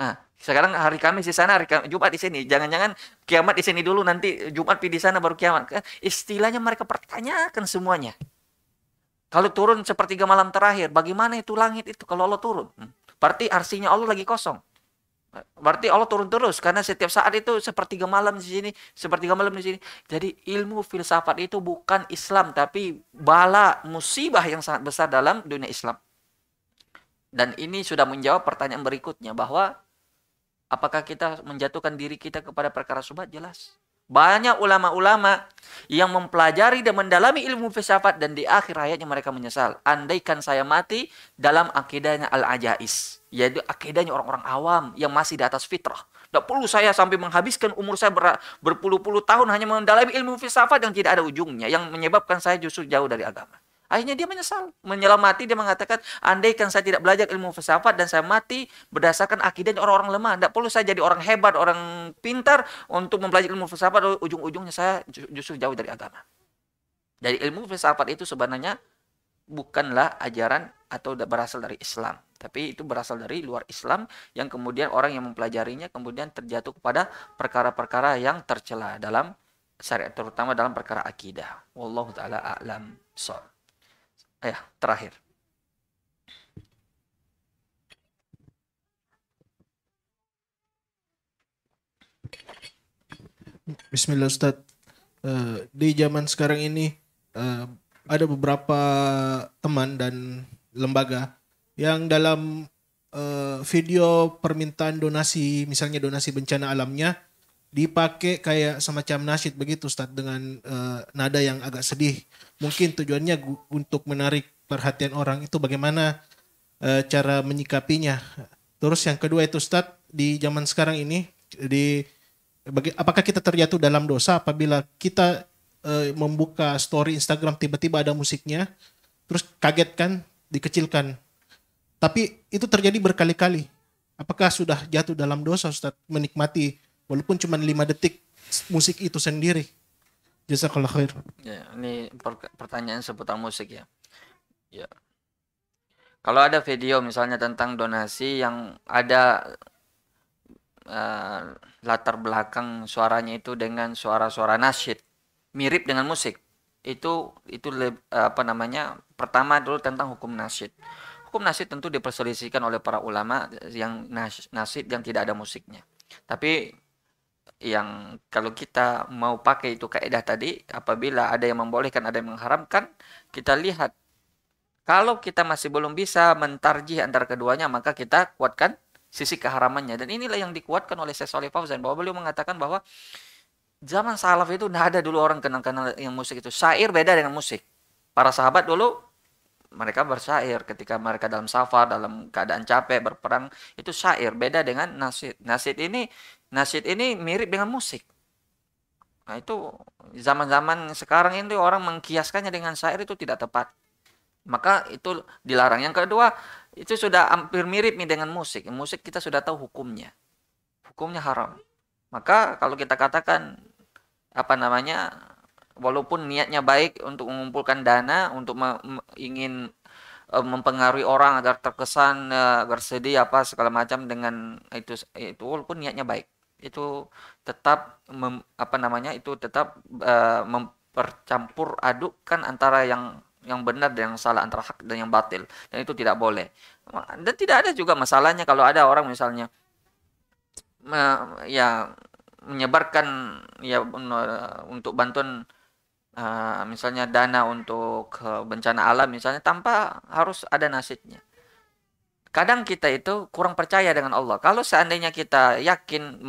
Speaker 1: Nah, sekarang hari Kamis di sana, hari Kamis, Jumat di sini. Jangan-jangan kiamat di sini dulu, nanti Jumat di sana baru kiamat. Istilahnya mereka pertanyakan semuanya. Kalau turun sepertiga malam terakhir, bagaimana itu langit itu kalau Allah turun? Hmm. Berarti arsinya Allah lagi kosong. Berarti Allah turun terus karena setiap saat itu sepertiga malam di sini, sepertiga malam di sini. Jadi ilmu filsafat itu bukan Islam tapi bala musibah yang sangat besar dalam dunia Islam. Dan ini sudah menjawab pertanyaan berikutnya bahwa Apakah kita menjatuhkan diri kita kepada perkara subhat? Jelas. Banyak ulama-ulama yang mempelajari dan mendalami ilmu filsafat dan di akhir hayatnya mereka menyesal. Andaikan saya mati dalam akidahnya al-ajais. Yaitu akidahnya orang-orang awam yang masih di atas fitrah. Tidak perlu saya sampai menghabiskan umur saya ber berpuluh-puluh tahun hanya mendalami ilmu filsafat yang tidak ada ujungnya. Yang menyebabkan saya justru jauh dari agama. Akhirnya dia menyesal, menyelamati dia mengatakan, andai kan saya tidak belajar ilmu filsafat dan saya mati berdasarkan akidah orang-orang lemah, tidak perlu saya jadi orang hebat, orang pintar untuk mempelajari ilmu filsafat, ujung-ujungnya saya justru jauh dari agama. Jadi ilmu filsafat itu sebenarnya bukanlah ajaran atau berasal dari Islam, tapi itu berasal dari luar Islam yang kemudian orang yang mempelajarinya kemudian terjatuh kepada perkara-perkara yang tercela dalam syariat terutama dalam perkara akidah. Wallahu taala a'lam. So ya terakhir.
Speaker 2: Bismillah Ustaz. Uh, di zaman sekarang ini uh, ada beberapa
Speaker 1: teman dan lembaga yang dalam uh, video permintaan donasi, misalnya donasi bencana alamnya, dipakai kayak semacam nasyid begitu Ustaz dengan uh, nada yang agak sedih mungkin tujuannya untuk menarik
Speaker 2: perhatian orang itu bagaimana e, cara menyikapinya. Terus yang kedua itu Ustaz, di zaman sekarang ini di bagi, apakah kita terjatuh dalam dosa apabila kita e, membuka story Instagram tiba-tiba ada musiknya, terus
Speaker 1: kaget kan, dikecilkan. Tapi itu terjadi berkali-kali. Apakah
Speaker 2: sudah jatuh dalam dosa Ustaz menikmati walaupun cuma lima detik musik itu sendiri? Jazakallah khair.
Speaker 1: Ya, ini pertanyaan seputar musik ya. Ya. Kalau ada video misalnya tentang donasi yang ada uh, latar belakang suaranya itu dengan suara-suara nasyid, mirip dengan musik. Itu itu eh, apa namanya? Pertama dulu tentang hukum nasyid. Hukum nasyid tentu diperselisihkan oleh para ulama yang nasyid yang tidak ada musiknya. Tapi yang kalau kita mau pakai itu kaidah tadi apabila ada yang membolehkan ada yang mengharamkan kita lihat kalau kita masih belum bisa mentarjih antara keduanya maka kita kuatkan sisi keharamannya dan inilah yang dikuatkan oleh Syekh Saleh Fauzan bahwa beliau mengatakan bahwa zaman salaf itu tidak ada dulu orang kenal-kenal yang musik itu syair beda dengan musik para sahabat dulu mereka bersyair ketika mereka dalam safar dalam keadaan capek berperang itu syair beda dengan nasid nasid ini nasyid ini mirip dengan musik. Nah, itu zaman-zaman sekarang ini orang mengkiaskannya dengan syair itu tidak tepat. Maka itu dilarang. Yang kedua, itu sudah hampir mirip nih dengan musik. Musik kita sudah tahu hukumnya. Hukumnya haram. Maka kalau kita katakan apa namanya walaupun niatnya baik untuk mengumpulkan dana untuk me ingin e, mempengaruhi orang agar terkesan e, bersedih apa segala macam dengan itu itu walaupun niatnya baik itu tetap mem, apa namanya itu tetap uh, mempercampur adukkan antara yang yang benar dan yang salah antara hak dan yang batil dan itu tidak boleh dan tidak ada juga masalahnya kalau ada orang misalnya uh, ya menyebarkan ya eh, untuk bantuan uh, misalnya dana untuk bencana alam misalnya tanpa harus ada nasibnya Kadang kita itu kurang percaya dengan Allah. Kalau seandainya kita yakin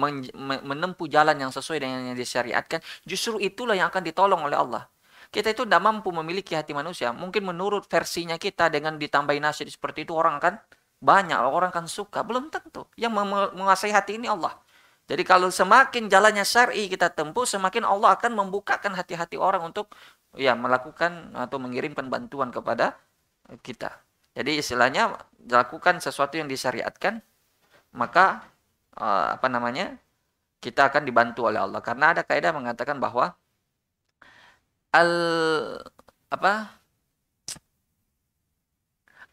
Speaker 1: menempuh jalan yang sesuai dengan yang disyariatkan, justru itulah yang akan ditolong oleh Allah. Kita itu tidak mampu memiliki hati manusia. Mungkin menurut versinya kita dengan ditambahi nasihat seperti itu orang kan banyak, orang kan suka. Belum tentu. Yang menguasai hati ini Allah. Jadi kalau semakin jalannya syar'i kita tempuh, semakin Allah akan membukakan hati-hati orang untuk ya melakukan atau mengirimkan bantuan kepada kita. Jadi istilahnya lakukan sesuatu yang disyariatkan, maka uh, apa namanya? kita akan dibantu oleh Allah karena ada kaidah mengatakan bahwa al apa?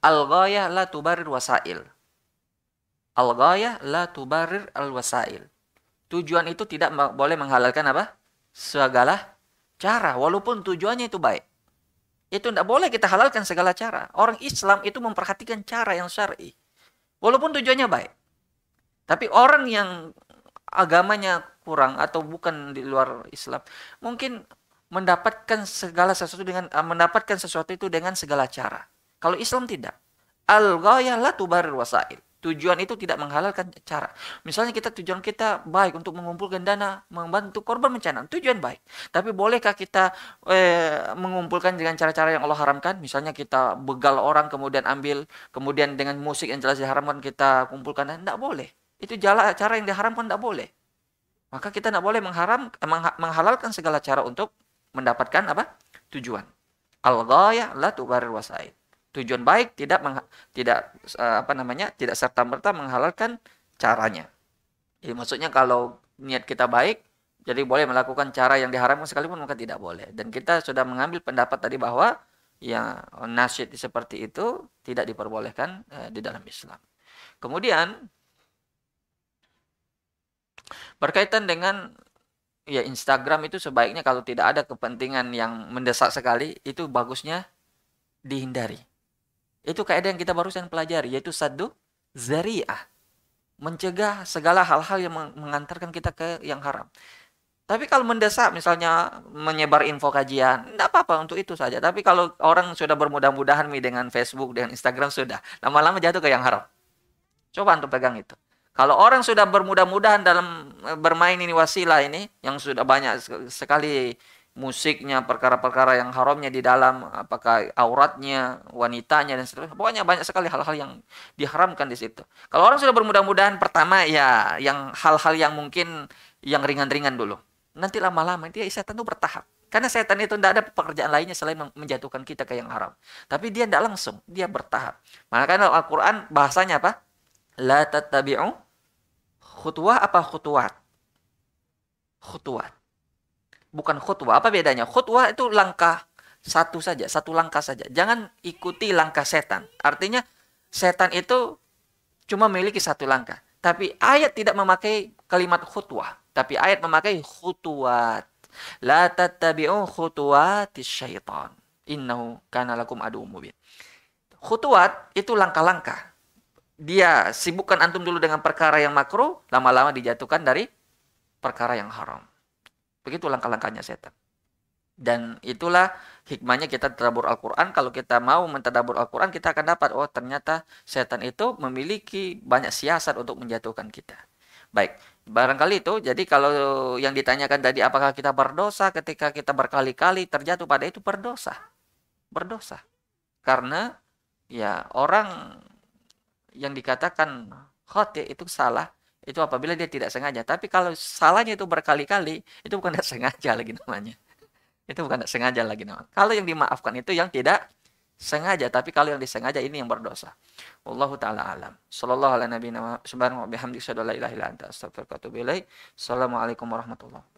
Speaker 1: Al-ghayah la tubarir wasail. Al-ghayah la tubarir al-wasail. Tujuan itu tidak boleh menghalalkan apa? Segala cara walaupun tujuannya itu baik. Itu tidak boleh kita halalkan segala cara. Orang Islam itu memperhatikan cara yang syar'i. Walaupun tujuannya baik. Tapi orang yang agamanya kurang atau bukan di luar Islam, mungkin mendapatkan segala sesuatu dengan eh, mendapatkan sesuatu itu dengan segala cara. Kalau Islam tidak. Al-ghayah la tubarir wasail. Tujuan itu tidak menghalalkan cara. Misalnya kita tujuan kita baik untuk mengumpulkan dana membantu korban bencana, tujuan baik. Tapi bolehkah kita eh, mengumpulkan dengan cara-cara yang Allah haramkan? Misalnya kita begal orang kemudian ambil, kemudian dengan musik yang jelas diharamkan kita kumpulkan, tidak boleh. Itu jala, cara yang diharamkan tidak boleh. Maka kita tidak boleh mengharam, menghalalkan segala cara untuk mendapatkan apa? Tujuan. al ghaya la tubarir wasail tujuan baik tidak meng, tidak eh, apa namanya tidak serta merta menghalalkan caranya. Jadi maksudnya kalau niat kita baik, jadi boleh melakukan cara yang diharamkan sekalipun maka tidak boleh. Dan kita sudah mengambil pendapat tadi bahwa ya nasyid seperti itu tidak diperbolehkan uh, di dalam Islam. Kemudian berkaitan dengan ya Instagram itu sebaiknya kalau tidak ada kepentingan yang mendesak sekali itu bagusnya dihindari. Itu kaidah yang kita barusan pelajari yaitu saddu zariah. Mencegah segala hal-hal yang mengantarkan kita ke yang haram. Tapi kalau mendesak misalnya menyebar info kajian, enggak apa-apa untuk itu saja. Tapi kalau orang sudah bermudah-mudahan mi dengan Facebook, dengan Instagram sudah, lama-lama jatuh ke yang haram. Coba untuk pegang itu. Kalau orang sudah bermudah-mudahan dalam eh, bermain ini wasilah ini yang sudah banyak sekali musiknya, perkara-perkara yang haramnya di dalam, apakah auratnya, wanitanya dan seterusnya. Pokoknya banyak sekali hal-hal yang diharamkan di situ. Kalau orang sudah bermudah-mudahan pertama ya yang hal-hal yang mungkin yang ringan-ringan dulu. Nanti lama-lama dia setan itu bertahap. Karena setan itu tidak ada pekerjaan lainnya selain menjatuhkan kita ke yang haram. Tapi dia tidak langsung, dia bertahap. Makanya Al-Quran bahasanya apa? La tatabi'u khutwah apa khutwat? Khutwat bukan khutbah. Apa bedanya? Khutbah itu langkah satu saja, satu langkah saja. Jangan ikuti langkah setan. Artinya setan itu cuma memiliki satu langkah. Tapi ayat tidak memakai kalimat khutbah, tapi ayat memakai khutwat La tattabi'u khutwati syaitan. Innahu kana lakum adu mubin. Khutwat itu langkah-langkah. Dia sibukkan antum dulu dengan perkara yang makruh, lama-lama dijatuhkan dari perkara yang haram. Begitu langkah-langkahnya setan. Dan itulah hikmahnya kita terabur Al-Quran. Kalau kita mau mentadabur Al-Quran, kita akan dapat, oh ternyata setan itu memiliki banyak siasat untuk menjatuhkan kita. Baik, barangkali itu. Jadi kalau yang ditanyakan tadi apakah kita berdosa ketika kita berkali-kali terjatuh pada itu berdosa. Berdosa. Karena ya orang yang dikatakan khotik itu salah itu apabila dia tidak sengaja. Tapi kalau salahnya itu berkali-kali, itu bukan tidak sengaja lagi namanya. Itu bukan tidak sengaja lagi namanya. Kalau yang dimaafkan itu yang tidak sengaja, tapi kalau yang disengaja ini yang berdosa. Wallahu taala alam. Sallallahu alaihi nabi subhanahu wa bihamdihi wa la ilaha illa anta astaghfiruka wa atubu ilaik. Assalamualaikum warahmatullahi